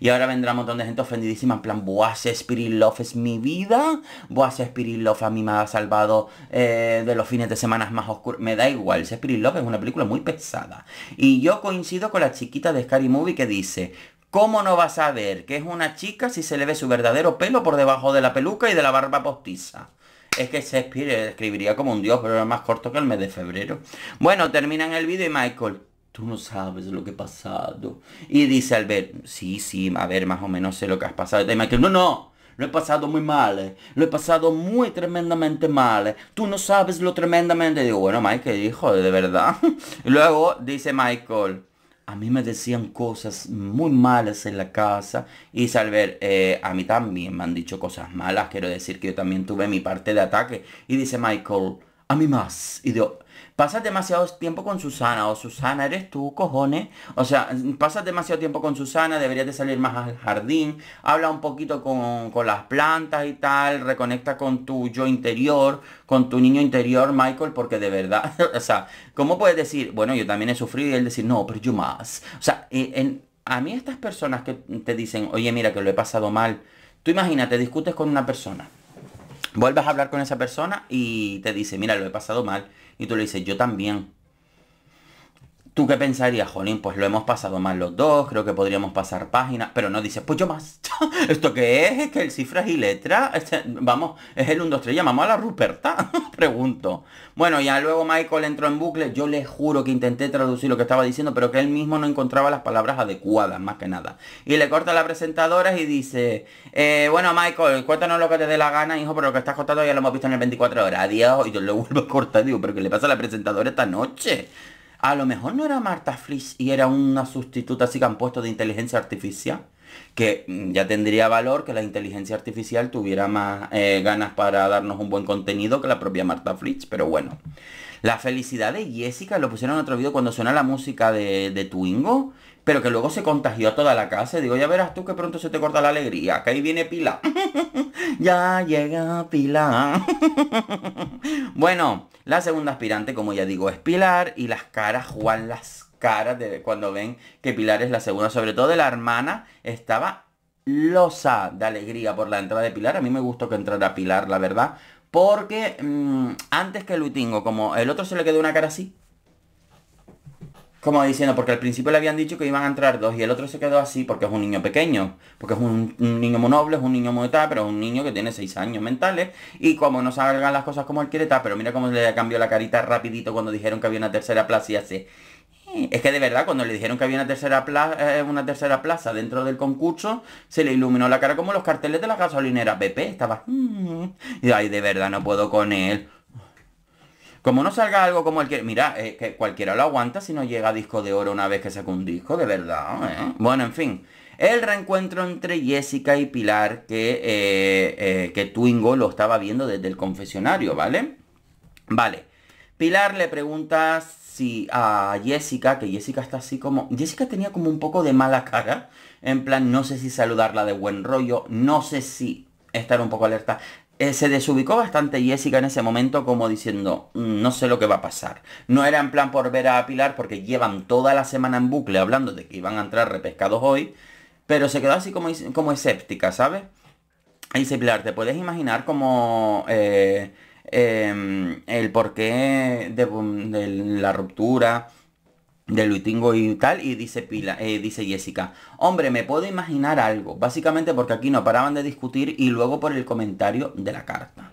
Y ahora vendrá un montón de gente ofendidísima en plan, Buah, Spirit Love es mi vida, Buah, Spirit Love a mí me ha salvado eh, de los fines de semanas más oscuros. Me da igual, Spirit Love es una película muy pesada. Y yo coincido con la chiquita de Scary Movie que dice, ¿Cómo no vas a ver que es una chica si se le ve su verdadero pelo por debajo de la peluca y de la barba postiza? Es que Shakespeare escribiría como un dios, pero era más corto que el mes de febrero. Bueno, terminan el vídeo y Michael tú no sabes lo que ha pasado. Y dice Albert, sí, sí, a ver, más o menos sé lo que has pasado. Y Michael, no, no, lo he pasado muy mal, eh. lo he pasado muy tremendamente mal, eh. tú no sabes lo tremendamente. digo, bueno, Michael, hijo, de verdad. luego dice Michael, a mí me decían cosas muy malas en la casa y dice eh, a mí también me han dicho cosas malas, quiero decir que yo también tuve mi parte de ataque. Y dice Michael, a mí más. Y digo, pasas demasiado tiempo con Susana o Susana eres tú, cojones. O sea, pasas demasiado tiempo con Susana, deberías de salir más al jardín, habla un poquito con, las plantas y tal, reconecta con tu yo interior, con tu niño interior, Michael, porque de verdad, o sea, ¿cómo puedes decir, bueno, yo también he sufrido y él decir, no, pero yo más? O sea, eh, en, a mí estas personas que te dicen, oye, mira, que lo he pasado mal, tú imagínate, discutes con una persona vuelves a hablar con esa persona y te dice, mira, lo he pasado mal. Y tú le dices, yo también. ¿Tú qué pensarías, Jolín? Pues lo hemos pasado mal los dos, creo que podríamos pasar páginas, pero no dice, pues yo más. ¿Esto qué es? ¿Es que el cifras y letras? Este, vamos, es el 1, 2, 3, llamamos a la Ruperta, pregunto. Bueno, ya luego Michael entró en bucle, yo le juro que intenté traducir lo que estaba diciendo, pero que él mismo no encontraba las palabras adecuadas, más que nada. Y le corta a la presentadora y dice, eh, bueno Michael, cuéntanos lo que te dé la gana, hijo, pero lo que estás contando ya lo hemos visto en el 24 horas, adiós, y yo le vuelvo a cortar, digo, pero ¿qué le pasa a la presentadora esta noche? A lo mejor no era Marta Fritz y era una sustituta así que han puesto de inteligencia artificial. Que mm, ya tendría valor que la inteligencia artificial tuviera más eh, ganas para darnos un buen contenido que la propia Marta Fritz. pero bueno. La felicidad de Jessica lo pusieron en otro video cuando suena la música de, de Twingo pero que luego se contagió toda la casa. digo, ya verás tú que pronto se te corta la alegría, que ahí viene Pilar, ya llega Pilar, bueno, la segunda aspirante, como ya digo, es Pilar y las caras, Juan, las caras de cuando ven que Pilar es la segunda, sobre todo de la hermana, estaba losa de alegría por la entrada de Pilar. A mí me gustó que entrara Pilar, la verdad. Porque mm, antes que Lutingo, como el otro se le quedó una cara así, como diciendo, porque al principio le habían dicho que iban a entrar dos y el otro se quedó así porque es un niño pequeño, porque es un, niño muy noble, es un niño muy tal, pero es un niño que tiene seis años mentales y como no salgan las cosas como él quiere tal, pero mira cómo le cambió la carita rapidito cuando dijeron que había una tercera plaza y así. Eh". Es que de verdad, cuando le dijeron que había una tercera, plaza, eh, una tercera plaza dentro del concurso, se le iluminó la cara como los carteles de la gasolinera Pepe, Estaba... Mm". y ay, de verdad, no puedo con él. Como no salga algo como el que... Mira, eh, que cualquiera lo aguanta si no llega a disco de oro una vez que saca un disco, de verdad. ¿eh? Bueno, en fin. El reencuentro entre Jessica y Pilar, que, eh, eh, que Twingo lo estaba viendo desde el confesionario, ¿vale? Vale. Pilar le pregunta si a Jessica, que Jessica está así como... Jessica tenía como un poco de mala cara. En plan, no sé si saludarla de buen rollo, no sé si estar un poco alerta. Eh, se desubicó bastante Jessica en ese momento como diciendo, mm, no sé lo que va a pasar. No era en plan por ver a Pilar porque llevan toda la semana en bucle hablando de que iban a entrar repescados hoy, pero se quedó así como, como escéptica, ¿sabes? Y dice Pilar, ¿te puedes imaginar como eh, em, el porqué de la ruptura? de Luitingo y tal, y dice, Pila, eh, dice Jessica, hombre, me puedo imaginar algo, básicamente porque aquí no paraban de discutir y luego por el comentario de la carta.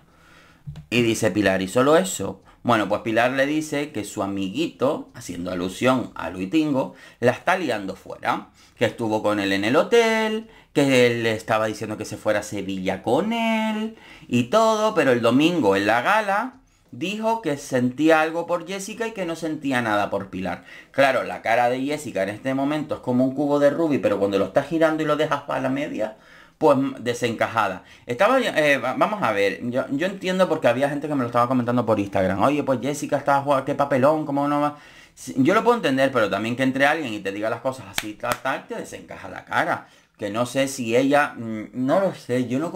Y dice Pilar, ¿y solo eso? Bueno, pues Pilar le dice que su amiguito, haciendo alusión a Luitingo, la está liando fuera, que estuvo con él en el hotel, que él estaba diciendo que se fuera a Sevilla con él y todo, pero el domingo en la gala dijo que sentía algo por Jessica y que no sentía nada por Pilar. Claro, la cara de Jessica en este momento es como un cubo de rubí pero cuando lo estás girando y lo dejas para la media, pues desencajada. Estaba, eh, vamos a ver, yo, entiendo porque había gente que me lo estaba comentando por Instagram. Oye, pues Jessica estaba jugando, qué papelón, cómo no va. Yo lo puedo entender, pero también que entre alguien y te diga las cosas así, tal, tal, te desencaja la cara. Que no sé si ella, mm, no lo sé, yo no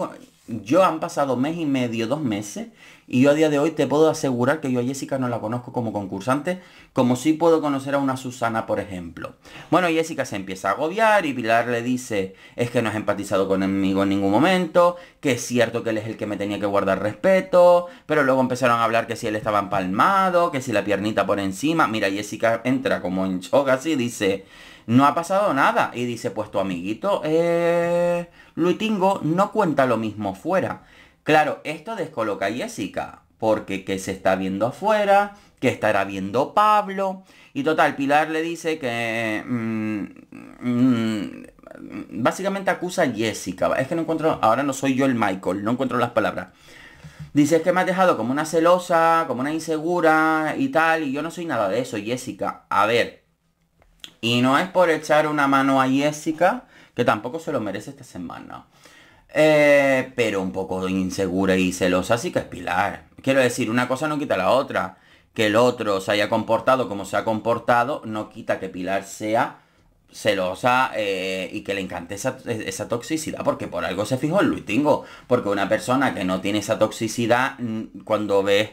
yo han pasado mes y medio, dos meses, y yo a día de hoy te puedo asegurar que yo a Jessica no la conozco como concursante, como sí puedo conocer a una Susana, por ejemplo. Bueno, Jessica se empieza a agobiar y Pilar le dice, es que no has empatizado conmigo en ningún momento, que es cierto que él es el que me tenía que guardar respeto, pero luego empezaron a hablar que si él estaba empalmado, que si la piernita por encima. Mira, Jessica entra como en shock así, dice no ha pasado nada. Y dice, pues tu amiguito eh, Luitingo no cuenta lo mismo fuera. Claro, esto descoloca a Jessica, porque que se está viendo afuera, que estará viendo Pablo. Y total, Pilar le dice que... Mm, mm, básicamente acusa a Jessica. Es que no encuentro... Ahora no soy yo el Michael, no encuentro las palabras. Dice, es que me ha dejado como una celosa, como una insegura y tal, y yo no soy nada de eso, Jessica. A ver, y no es por echar una mano a Jessica, que tampoco se lo merece esta semana. Eh, pero un poco insegura y celosa sí que es Pilar. Quiero decir, una cosa no quita la otra. Que el otro se haya comportado como se ha comportado no quita que Pilar sea celosa eh, y que le encante esa, esa, toxicidad, porque por algo se fijó en Luis Tingo. porque una persona que no tiene esa toxicidad, mm, cuando ves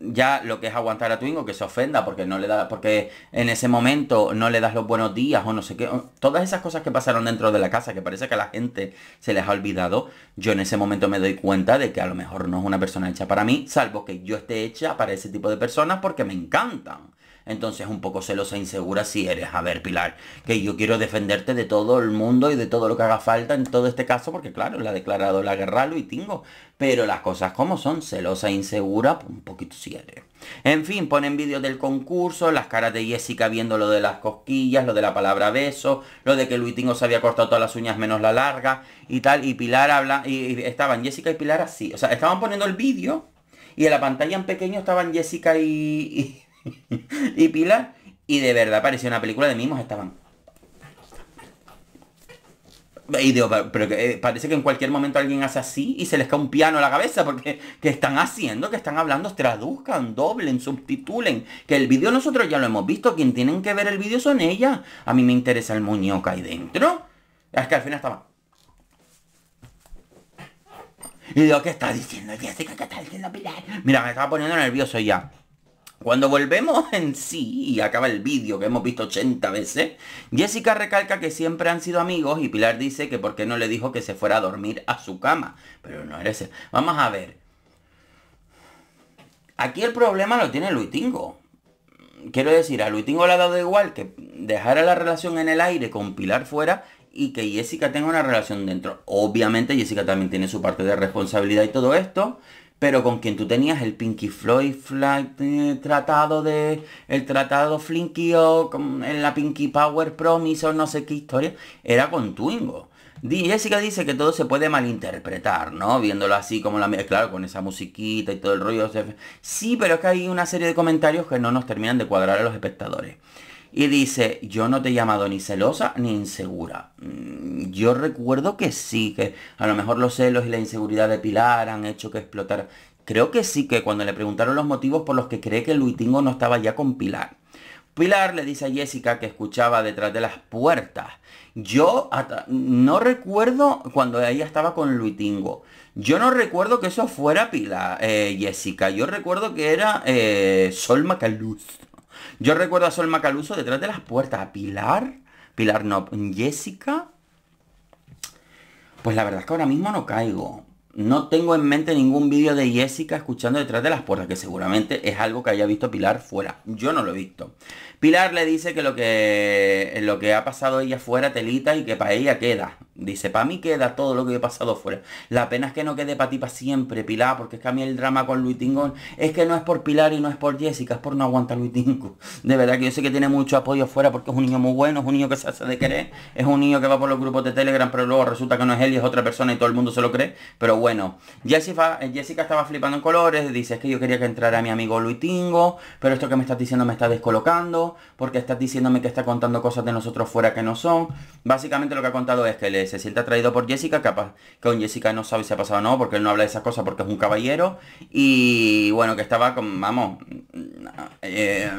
ya lo que es aguantar a Twingo, que se ofenda porque no le da porque en ese momento no le das los buenos días o no sé qué todas esas cosas que pasaron dentro de la casa que parece que a la gente se les ha olvidado yo en ese momento me doy cuenta de que a lo mejor no es una persona hecha para mí salvo que yo esté hecha para ese tipo de personas porque me encantan entonces un poco celosa e insegura si eres. A ver, Pilar, que yo quiero defenderte de todo el mundo y de todo lo que haga falta en todo este caso, porque claro, le ha declarado la guerra a Luis Pero las cosas como son, celosa e insegura, pues, un poquito si eres. En fin, ponen vídeos del concurso, las caras de Jessica viendo lo de las cosquillas, lo de la palabra beso, lo de que Luis se había cortado todas las uñas menos la larga y tal. Y Pilar habla, y, estaban Jessica y Pilar así. O sea, estaban poniendo el vídeo y en la pantalla en pequeño estaban Jessica y y Pilar. Y de verdad parecía una película de mimos, estaban... Y digo, pero eh, parece que en cualquier momento alguien hace así y se les cae un piano a la cabeza porque ¿Qué están haciendo, que están hablando, traduzcan, doblen, subtitulen. Que el vídeo nosotros ya lo hemos visto, quien tienen que ver el vídeo son ellas. A mí me interesa el muñeco ahí dentro. Es que al final estaba... Y digo, ¿qué está diciendo Jessica? ¿Qué está diciendo Pilar? Mira, me estaba poniendo nervioso ya. Cuando volvemos en sí y acaba el vídeo que hemos visto 80 veces, Jessica recalca que siempre han sido amigos y Pilar dice que por qué no le dijo que se fuera a dormir a su cama. Pero no era eso. Vamos a ver. Aquí el problema lo tiene Luitingo. Quiero decir, a Luitingo le ha dado igual que dejara la relación en el aire con Pilar fuera y que Jessica tenga una relación dentro. Obviamente Jessica también tiene su parte de responsabilidad y todo esto, pero con quien tú tenías el Pinky Floyd eh, tratado de. el tratado Flinky o en la Pinky Power Promise o no sé qué historia, era con Twingo. Jessica dice que todo se puede malinterpretar, ¿no? Viéndolo así como la... Eh, claro, con esa musiquita y todo el rollo. sí, pero es que hay una serie de comentarios que no nos terminan de cuadrar a los espectadores y dice, yo no te he llamado ni celosa ni insegura. Mm, yo recuerdo que sí, que a lo mejor los celos y la inseguridad de Pilar han hecho que explotara. Creo que sí, que cuando le preguntaron los motivos por los que cree que Luitingo no estaba ya con Pilar. Pilar le dice a Jessica que escuchaba detrás de las puertas. Yo no recuerdo cuando ella estaba con Luitingo. Yo no recuerdo que eso fuera Pilar, eh, Jessica. Yo recuerdo que era eh, Sol Macaluz. Yo recuerdo a Sol Macaluso detrás de las puertas. A Pilar. Pilar no. Jessica. Pues la verdad es que ahora mismo no caigo. No tengo en mente ningún vídeo de Jessica escuchando detrás de las puertas, que seguramente es algo que haya visto Pilar fuera. Yo no lo he visto. Pilar le dice que lo que, eh, lo que ha pasado ella fuera telita y que para ella queda. Dice, para mí queda todo lo que he pasado fuera. La pena es que no quede para ti para siempre, Pilar, porque es que a mí el drama con Luis Tingón es que no es por Pilar y no es por Jessica, es por no aguantar Luis Tingo. De verdad que yo sé que tiene mucho apoyo fuera porque es un niño muy bueno, es un niño que se hace de querer, es un niño que va por los grupos de Telegram, pero luego resulta que no es él y es otra persona y todo el mundo se lo cree. Pero bueno, Jessica, eh, Jessica estaba flipando en colores, dice, es que yo quería que entrara mi amigo Luis Tingo, pero esto que me estás diciendo me está descolocando porque estás diciéndome que está contando cosas de nosotros fuera que no son. Básicamente lo que ha contado es que se siente atraído por Jessica, capaz que con Jessica no sabe si ha pasado o no, porque él no habla de esas cosas porque es un caballero. Y bueno, que estaba con, vamos, eh,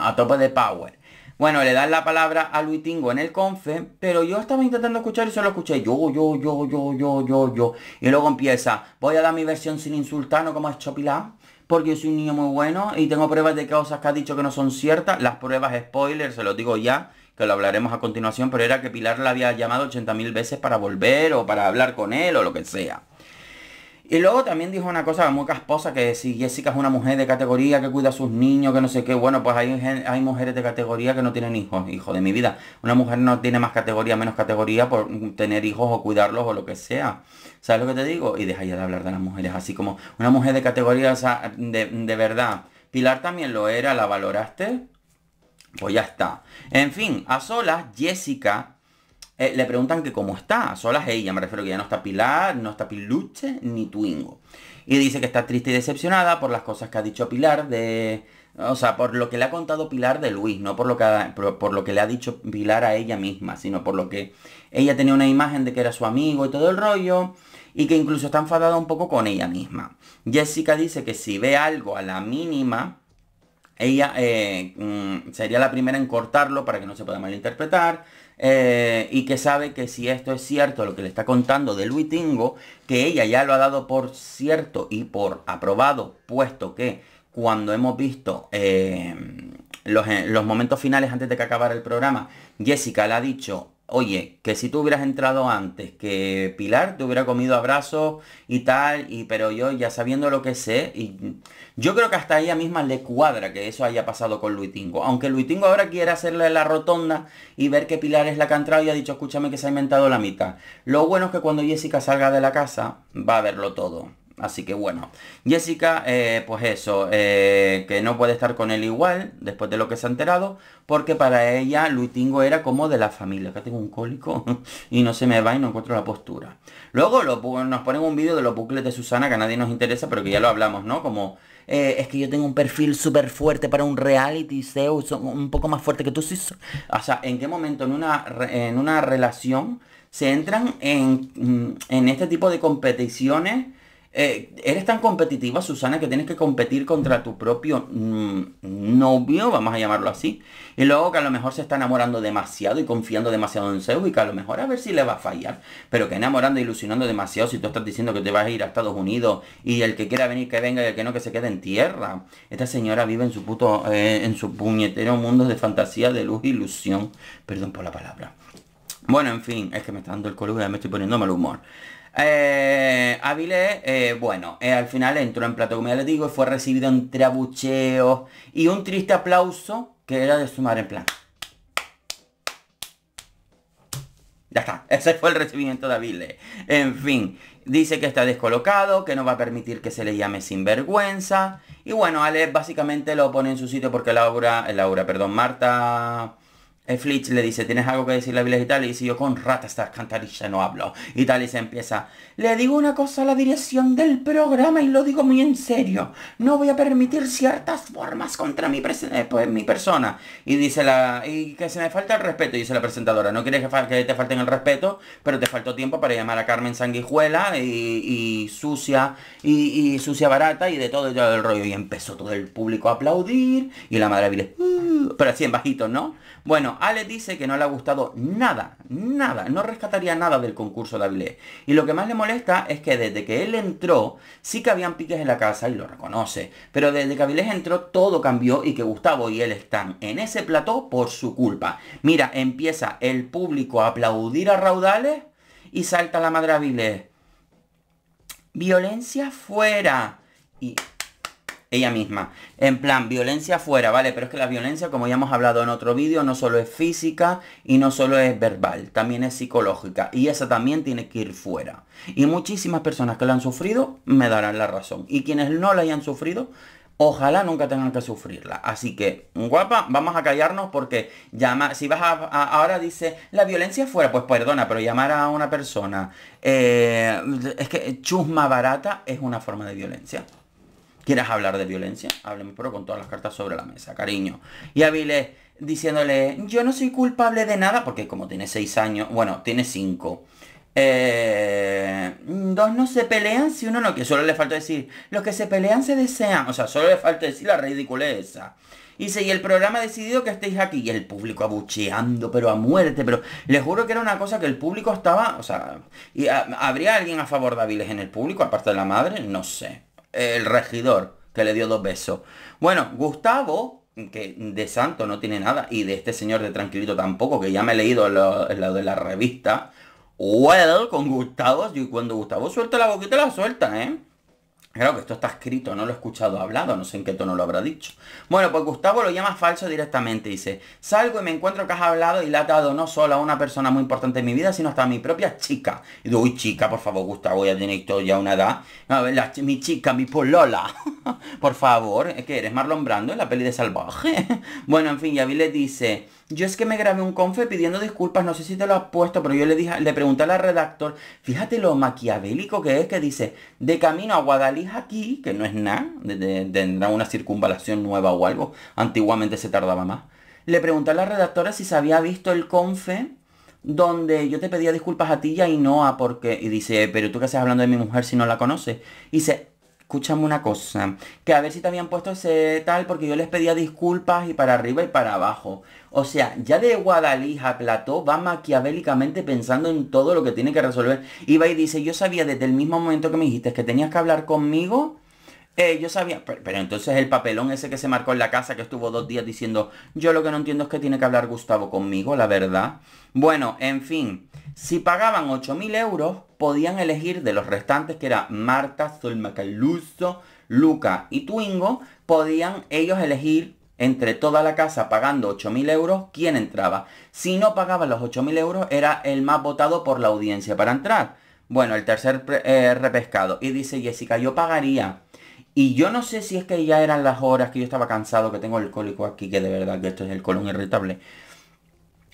a tope de power. Bueno, le dan la palabra a Tingo en el confe, pero yo estaba intentando escuchar y solo escuché yo, yo, yo, yo, yo, yo, yo. Y luego empieza, voy a dar mi versión sin insultar, no como es Chopilá porque soy un niño muy bueno y tengo pruebas de cosas que ha dicho que no son ciertas. Las pruebas spoiler, se lo digo ya, que lo hablaremos a continuación, pero era que Pilar la había llamado 80.000 veces para volver o para hablar con él o lo que sea. Y luego también dijo una cosa muy casposa, que si Jessica es una mujer de categoría que cuida a sus niños, que no sé qué, bueno, pues hay, hay mujeres de categoría que no tienen hijos, hijo de mi vida. Una mujer no tiene más categoría, menos categoría por tener hijos o cuidarlos o lo que sea. ¿Sabes lo que te digo? Y deja ya de hablar de las mujeres, así como una mujer de categoría, o sea, de, de verdad. Pilar también lo era, la valoraste. Pues ya está. En fin, a solas, Jessica eh, le preguntan que cómo está. sola solas ella, me refiero que ya no está Pilar, no está Piluche ni Twingo. Y dice que está triste y decepcionada por las cosas que ha dicho Pilar de... O sea, por lo que le ha contado Pilar de Luis, no por lo, que por, lo que le ha dicho Pilar a ella misma, sino por lo que ella tenía una imagen de que era su amigo y todo el rollo, y que incluso está enfadada un poco con ella misma. Jessica dice que si ve algo a la mínima, ella eh, mm, sería la primera en cortarlo para que no se pueda malinterpretar. Eh, y que sabe que si esto es cierto, lo que le está contando de Luis Tingo, que ella ya lo ha dado por cierto y por aprobado, puesto que cuando hemos visto eh, los, eh, los momentos finales antes de que acabara el programa, Jessica le ha dicho oye, que si tú hubieras entrado antes que Pilar, te hubiera comido abrazos y tal, y pero yo ya sabiendo lo que sé, y yo creo que hasta ella misma le cuadra que eso haya pasado con Luitingo. Aunque Luitingo ahora quiera hacerle la rotonda y ver que Pilar es la que ha entrado y ha dicho, escúchame que se ha inventado la mitad. Lo bueno es que cuando Jessica salga de la casa, va a verlo todo. Así que bueno, Jessica, eh, pues eso, eh, que no puede estar con él igual, después de lo que se ha enterado, porque para ella Luitingo era como de la familia. Acá tengo un cólico y no se me va y no encuentro la postura. Luego nos ponen un vídeo de los bucles de Susana, que a nadie nos interesa, pero que ya lo hablamos, ¿no? Como, eh, es que yo tengo un perfil súper fuerte para un reality show, un poco más fuerte que tú. Sí, o sea, ¿en qué momento en una, en una relación se entran en, mm, en este tipo de competiciones? Eh, eres tan competitiva, Susana, que tienes que competir contra tu propio mm, novio, vamos a llamarlo así. Y luego que a lo mejor se está enamorando demasiado y confiando demasiado en Zeus y que a lo mejor a ver si le va a fallar. Pero que enamorando e ilusionando demasiado si tú estás diciendo que te vas a ir a Estados Unidos y el que quiera venir que venga y el que no que se quede en tierra. Esta señora vive en su puto, eh, en su puñetero mundo de fantasía, de luz, e ilusión. Perdón por la palabra. Bueno, en fin, es que me está dando el color y me estoy poniendo mal humor. Eh, eh, bueno, eh, al final entró en plato, como ya les digo, y fue recibido entre abucheos y un triste aplauso que era de su madre en plan. Ya está, ese fue el recibimiento de Avilé En fin, dice que está descolocado, que no va a permitir que se le llame sin vergüenza Y bueno, Ale básicamente lo pone en su sitio porque Laura, eh, Laura, perdón, Marta el eh, Flitch le dice, ¿tienes algo que decir, la Viles y Y dice, yo con rata estas cantarillas no hablo. Y tal, y se empieza. Le digo una cosa a la dirección del programa y lo digo muy en serio. No voy a permitir ciertas formas contra mi, eh, pues, mi persona. Y dice la... Y que se me falta el respeto, dice la presentadora. No quieres que, te falten el respeto, pero te faltó tiempo para llamar a Carmen Sanguijuela y, sucia, y, sucia barata y de todo y todo el rollo. Y empezó todo el público a aplaudir. Y la madre Viles, uh", pero así en bajito, ¿no? Bueno, Ale dice que no le ha gustado nada, nada, no rescataría nada del concurso de Avilés. Y lo que más le molesta es que desde que él entró, sí que habían piques en la casa y lo reconoce. Pero desde que Avilés entró, todo cambió y que Gustavo y él están en ese plató por su culpa. Mira, empieza el público a aplaudir a Raudales y salta la madre Avilés. Violencia fuera. Y ella misma. En plan, violencia fuera, ¿vale? Pero es que la violencia, como ya hemos hablado en otro vídeo, no solo es física y no solo es verbal, también es psicológica. Y esa también tiene que ir fuera. Y muchísimas personas que la han sufrido me darán la razón. Y quienes no la hayan sufrido, Ojalá nunca tengan que sufrirla. Así que, guapa, vamos a callarnos porque llama, si vas a, ahora dice la violencia fuera, pues perdona, pero llamar a una persona eh, es que chusma barata es una forma de violencia. ¿Quieres hablar de violencia? Hablemos, pero con todas las cartas sobre la mesa, cariño. Y Avilés diciéndole, yo no soy culpable de nada, porque como tiene seis años, bueno, tiene cinco. Eh, dos no se pelean si uno no que Solo le falta decir, los que se pelean se desean. O sea, solo le falta decir la ridiculeza. Y si el programa ha decidido que estéis aquí. Y el público abucheando, pero a muerte. Pero les juro que era una cosa que el público estaba... O sea, y ah, ¿habría alguien a favor de Aviles en el público, aparte de la madre? No sé el regidor que le dio dos besos. Bueno, Gustavo, que de santo no tiene nada, y de este señor de tranquilito tampoco, que ya me he leído lo, de la revista, well, con Gustavo, y cuando Gustavo suelta la boquita la suelta, ¿eh? Claro que esto está escrito, no lo he escuchado hablado, no sé en qué tono lo habrá dicho. Bueno, pues Gustavo lo llama falso directamente, dice, salgo y me encuentro que has hablado y le has dado no solo a una persona muy importante en mi vida, sino hasta a mi propia chica. Y digo, uy chica, por favor Gustavo, ya tenéis todo ya una edad. A ver, mi chica, mi polola. por favor, es que eres Marlon Brando en la peli de Salvaje. bueno, en fin, Yavi le dice... Yo es que me grabé un confe pidiendo disculpas, no sé si te lo has puesto, pero yo le dije, le pregunté a la redactor, fíjate lo maquiavélico que es que dice, de camino a Guadalajara aquí, que no es nada, tendrá una circunvalación nueva o algo, antiguamente se tardaba más. Le pregunté a la redactora si se había visto el confe donde yo te pedía disculpas a ti y a Inoa porque, y dice, pero tú que estás hablando de mi mujer si no la conoces. Y dice, escúchame una cosa, que a ver si te habían puesto ese tal porque yo les pedía disculpas y para arriba y para abajo. O sea, ya de Guadalija Plató va maquiavélicamente pensando en todo lo que tiene que resolver. iba y dice, yo sabía desde el mismo momento que me dijiste que tenías que hablar conmigo eh, yo sabía, pero, entonces el papelón ese que se marcó en la casa, que estuvo dos días diciendo, yo lo que no entiendo es que tiene que hablar Gustavo conmigo, la verdad. Bueno, en fin, si pagaban 8.000 euros, podían elegir de los restantes, que era Marta, Zulma, Caluso, Luca y Twingo, podían ellos elegir entre toda la casa pagando 8.000 euros, quién entraba. Si no pagaban los 8.000 euros, era el más votado por la audiencia para entrar. Bueno, el tercer eh, repescado. Y dice Jessica, yo pagaría y yo no sé si es que ya eran las horas que yo estaba cansado, que tengo el cólico aquí, que de verdad que esto es el colon irritable.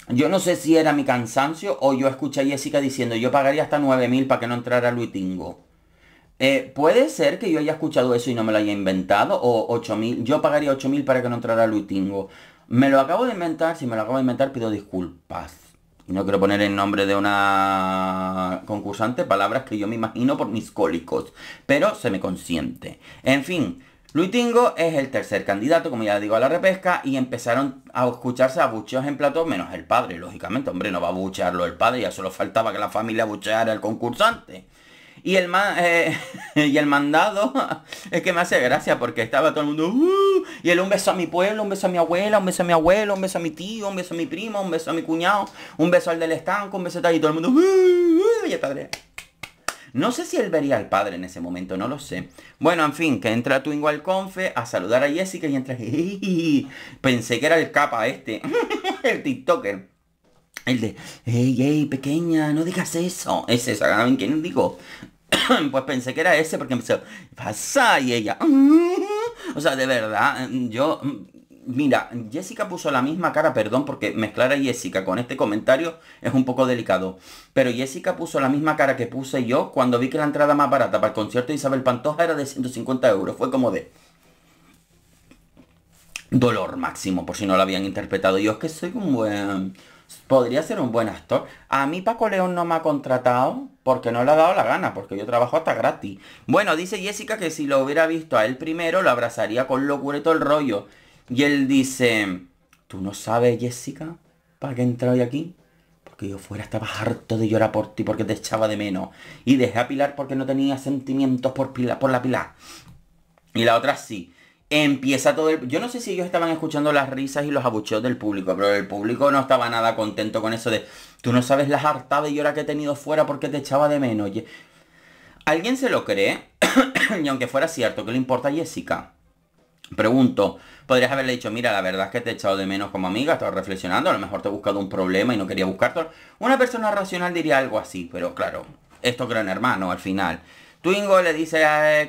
Yo no sé si era mi cansancio o yo escuché a Jessica diciendo, yo pagaría hasta 9.000 para que no entrara Luitingo. Eh, puede ser que yo haya escuchado eso y no me lo haya inventado, o 8.000, yo pagaría 8.000 para que no entrara Luitingo. Me lo acabo de inventar, si me lo acabo de inventar pido disculpas no quiero poner el nombre de una concursante, palabras que yo me imagino por mis cólicos, pero se me consiente. En fin, Tingo es el tercer candidato, como ya digo, a la repesca y empezaron a escucharse abucheos en plató, menos el padre, lógicamente, hombre, no va a abuchearlo el padre, ya solo faltaba que la familia abucheara al concursante. Y el, eh, y el mandado es que me hace gracia porque estaba todo el mundo. Uh", y él un beso a mi pueblo, un beso a mi abuela, un beso a mi abuelo, un beso a mi tío, un beso a mi primo, un beso a mi cuñado, un beso al del estanco, un beso a tal. Y todo el mundo. Uh, uh, padre. No sé si él vería al padre en ese momento, no lo sé. Bueno, en fin, que entra Twingo al confe a saludar a Jessica y entra. Pensé que era el capa este, el TikToker. El de, hey, hey, pequeña, no digas eso. Ese, ¿saben quién digo? pues pensé que era ese porque empezó, pasa, y ella, o sea, de verdad, yo, mira, Jessica puso la misma cara, perdón, porque mezclar a Jessica con este comentario es un poco delicado, pero Jessica puso la misma cara que puse yo cuando vi que la entrada más barata para el concierto de Isabel Pantoja era de 150 euros, fue como de... Dolor máximo, por si no lo habían interpretado. Yo es que soy un buen podría ser un buen actor. A mí Paco León no me ha contratado porque no le ha dado la gana, porque yo trabajo hasta gratis. Bueno, dice Jessica que si lo hubiera visto a él primero, lo abrazaría con locura todo el rollo. Y él dice, ¿tú no sabes, Jessica, para qué entrar hoy aquí? Porque yo fuera estaba harto de llorar por ti porque te echaba de menos. Y dejé a Pilar porque no tenía sentimientos por, por la Pilar. Y la otra sí empieza todo el... Yo no sé si ellos estaban escuchando las risas y los abucheos del público, pero el público no estaba nada contento con eso de, tú no sabes las hartadas y horas que he tenido fuera porque te echaba de menos. ¿Alguien se lo cree? y aunque fuera cierto, ¿qué le importa a Jessica? Pregunto, podrías haberle dicho, mira, la verdad es que te he echado de menos como amiga, estaba reflexionando, a lo mejor te he buscado un problema y no quería buscarte. Una persona racional diría algo así, pero claro, esto en hermano al final. Twingo le dice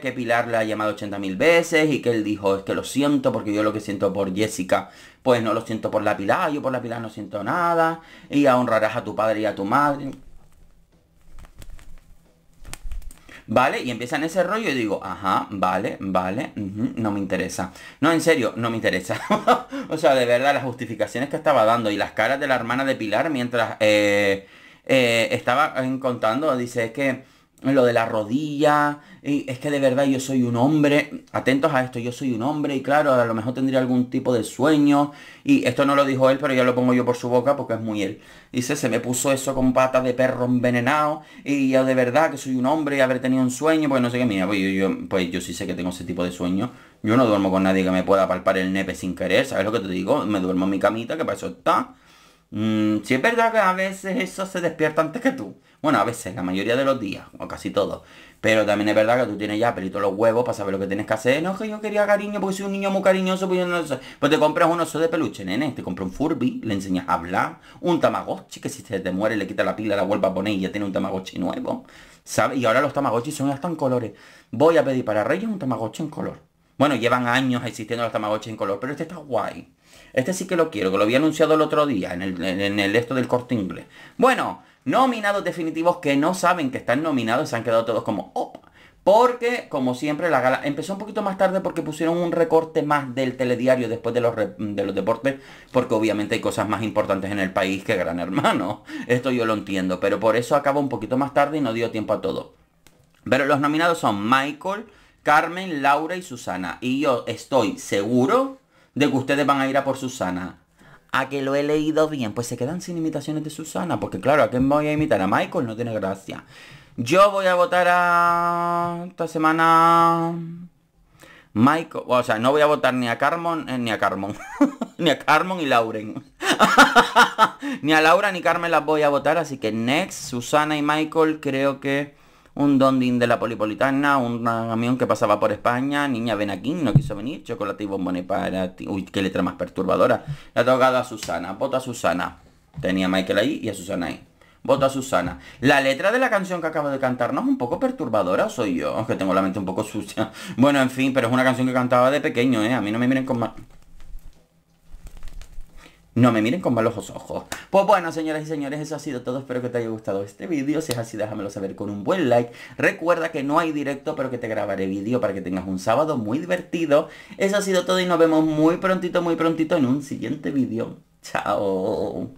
que Pilar le ha llamado 80.000 veces y que él dijo, es que lo siento porque yo lo que siento por Jessica, pues no lo siento por la Pilar, yo por la Pilar no siento nada, y honrarás a tu padre y a tu madre. ¿Vale? Y empieza en ese rollo y digo, ajá, vale, vale, no me interesa. No, en serio, no me interesa. o sea, de verdad, las justificaciones que estaba dando y las caras de la hermana de Pilar mientras eh, eh, estaba contando, dice, es que lo de la rodilla, y es que de verdad yo soy un hombre, atentos a esto, yo soy un hombre y claro, a lo mejor tendría algún tipo de sueño, y esto no lo dijo él, pero ya lo pongo yo por su boca porque es muy él. Dice, se me puso eso con patas de perro envenenado, y yo de verdad que soy un hombre y haber tenido un sueño, pues no sé qué, mira, pues yo, pues yo sí sé que tengo ese tipo de sueño, yo no duermo con nadie que me pueda palpar el nepe sin querer, ¿sabes lo que te digo? Me duermo en mi camita, que para eso está Mm, si es verdad que a veces eso se despierta antes que tú. Bueno, a veces, la mayoría de los días, o casi todos. Pero también es verdad que tú tienes ya pelitos los huevos para saber lo que tienes que hacer. No, que yo quería cariño porque soy un niño muy cariñoso, pues, pues te compras un oso de peluche, nene. Te compras un Furby, le enseñas a hablar. Un Tamagotchi, que si te, te muere le quita la pila, la vuelve a poner y ya tiene un Tamagotchi nuevo. ¿Sabes? Y ahora los Tamagotchi son hasta en colores. Voy a pedir para Reyes un Tamagotchi en color. Bueno, llevan años existiendo los Tamagotchi en color, pero este está guay. Este sí que lo quiero, que lo había anunciado el otro día en el, esto del corte inglés. Bueno, nominados definitivos que no saben que están nominados, se han quedado todos como... ¡OP! porque, como siempre, la gala empezó un poquito más tarde porque pusieron un recorte más del telediario después de los, de los deportes, porque obviamente hay cosas más importantes en el país que Gran Hermano. Esto yo lo entiendo, pero por eso acabó un poquito más tarde y no dio tiempo a todo. Pero los nominados son Michael, Carmen, Laura y Susana. Y yo estoy seguro de que ustedes van a ir a por Susana. A que lo he leído bien, pues se quedan sin imitaciones de Susana, porque claro, ¿a quién voy a imitar? A Michael no tiene gracia. Yo voy a votar a esta semana Michael, o sea, no voy a votar ni a Carmon, eh, ni a Carmon, ni a Carmon y Lauren. ni a Laura ni Carmen las voy a votar, así que next, Susana y Michael creo que un donding de la Polipolitana, un camión que pasaba por España, niña ven aquí, no quiso venir, chocolate y bombones para ti. Uy, qué letra más perturbadora. La ha a Susana, vota a Susana. Tenía a Michael ahí y a Susana ahí. Vota a Susana. La letra de la canción que acabo de cantar no es un poco perturbadora, soy yo, que tengo la mente un poco sucia. Bueno, en fin, pero es una canción que cantaba de pequeño, ¿eh? A mí no me miren con mal... No me miren con malos ojos. Pues bueno, señoras y señores, eso ha sido todo. Espero que te haya gustado este vídeo. Si es así, déjamelo saber con un buen like. Recuerda que no hay directo, pero que te grabaré vídeo para que tengas un sábado muy divertido. Eso ha sido todo y nos vemos muy prontito, muy prontito en un siguiente vídeo. Chao.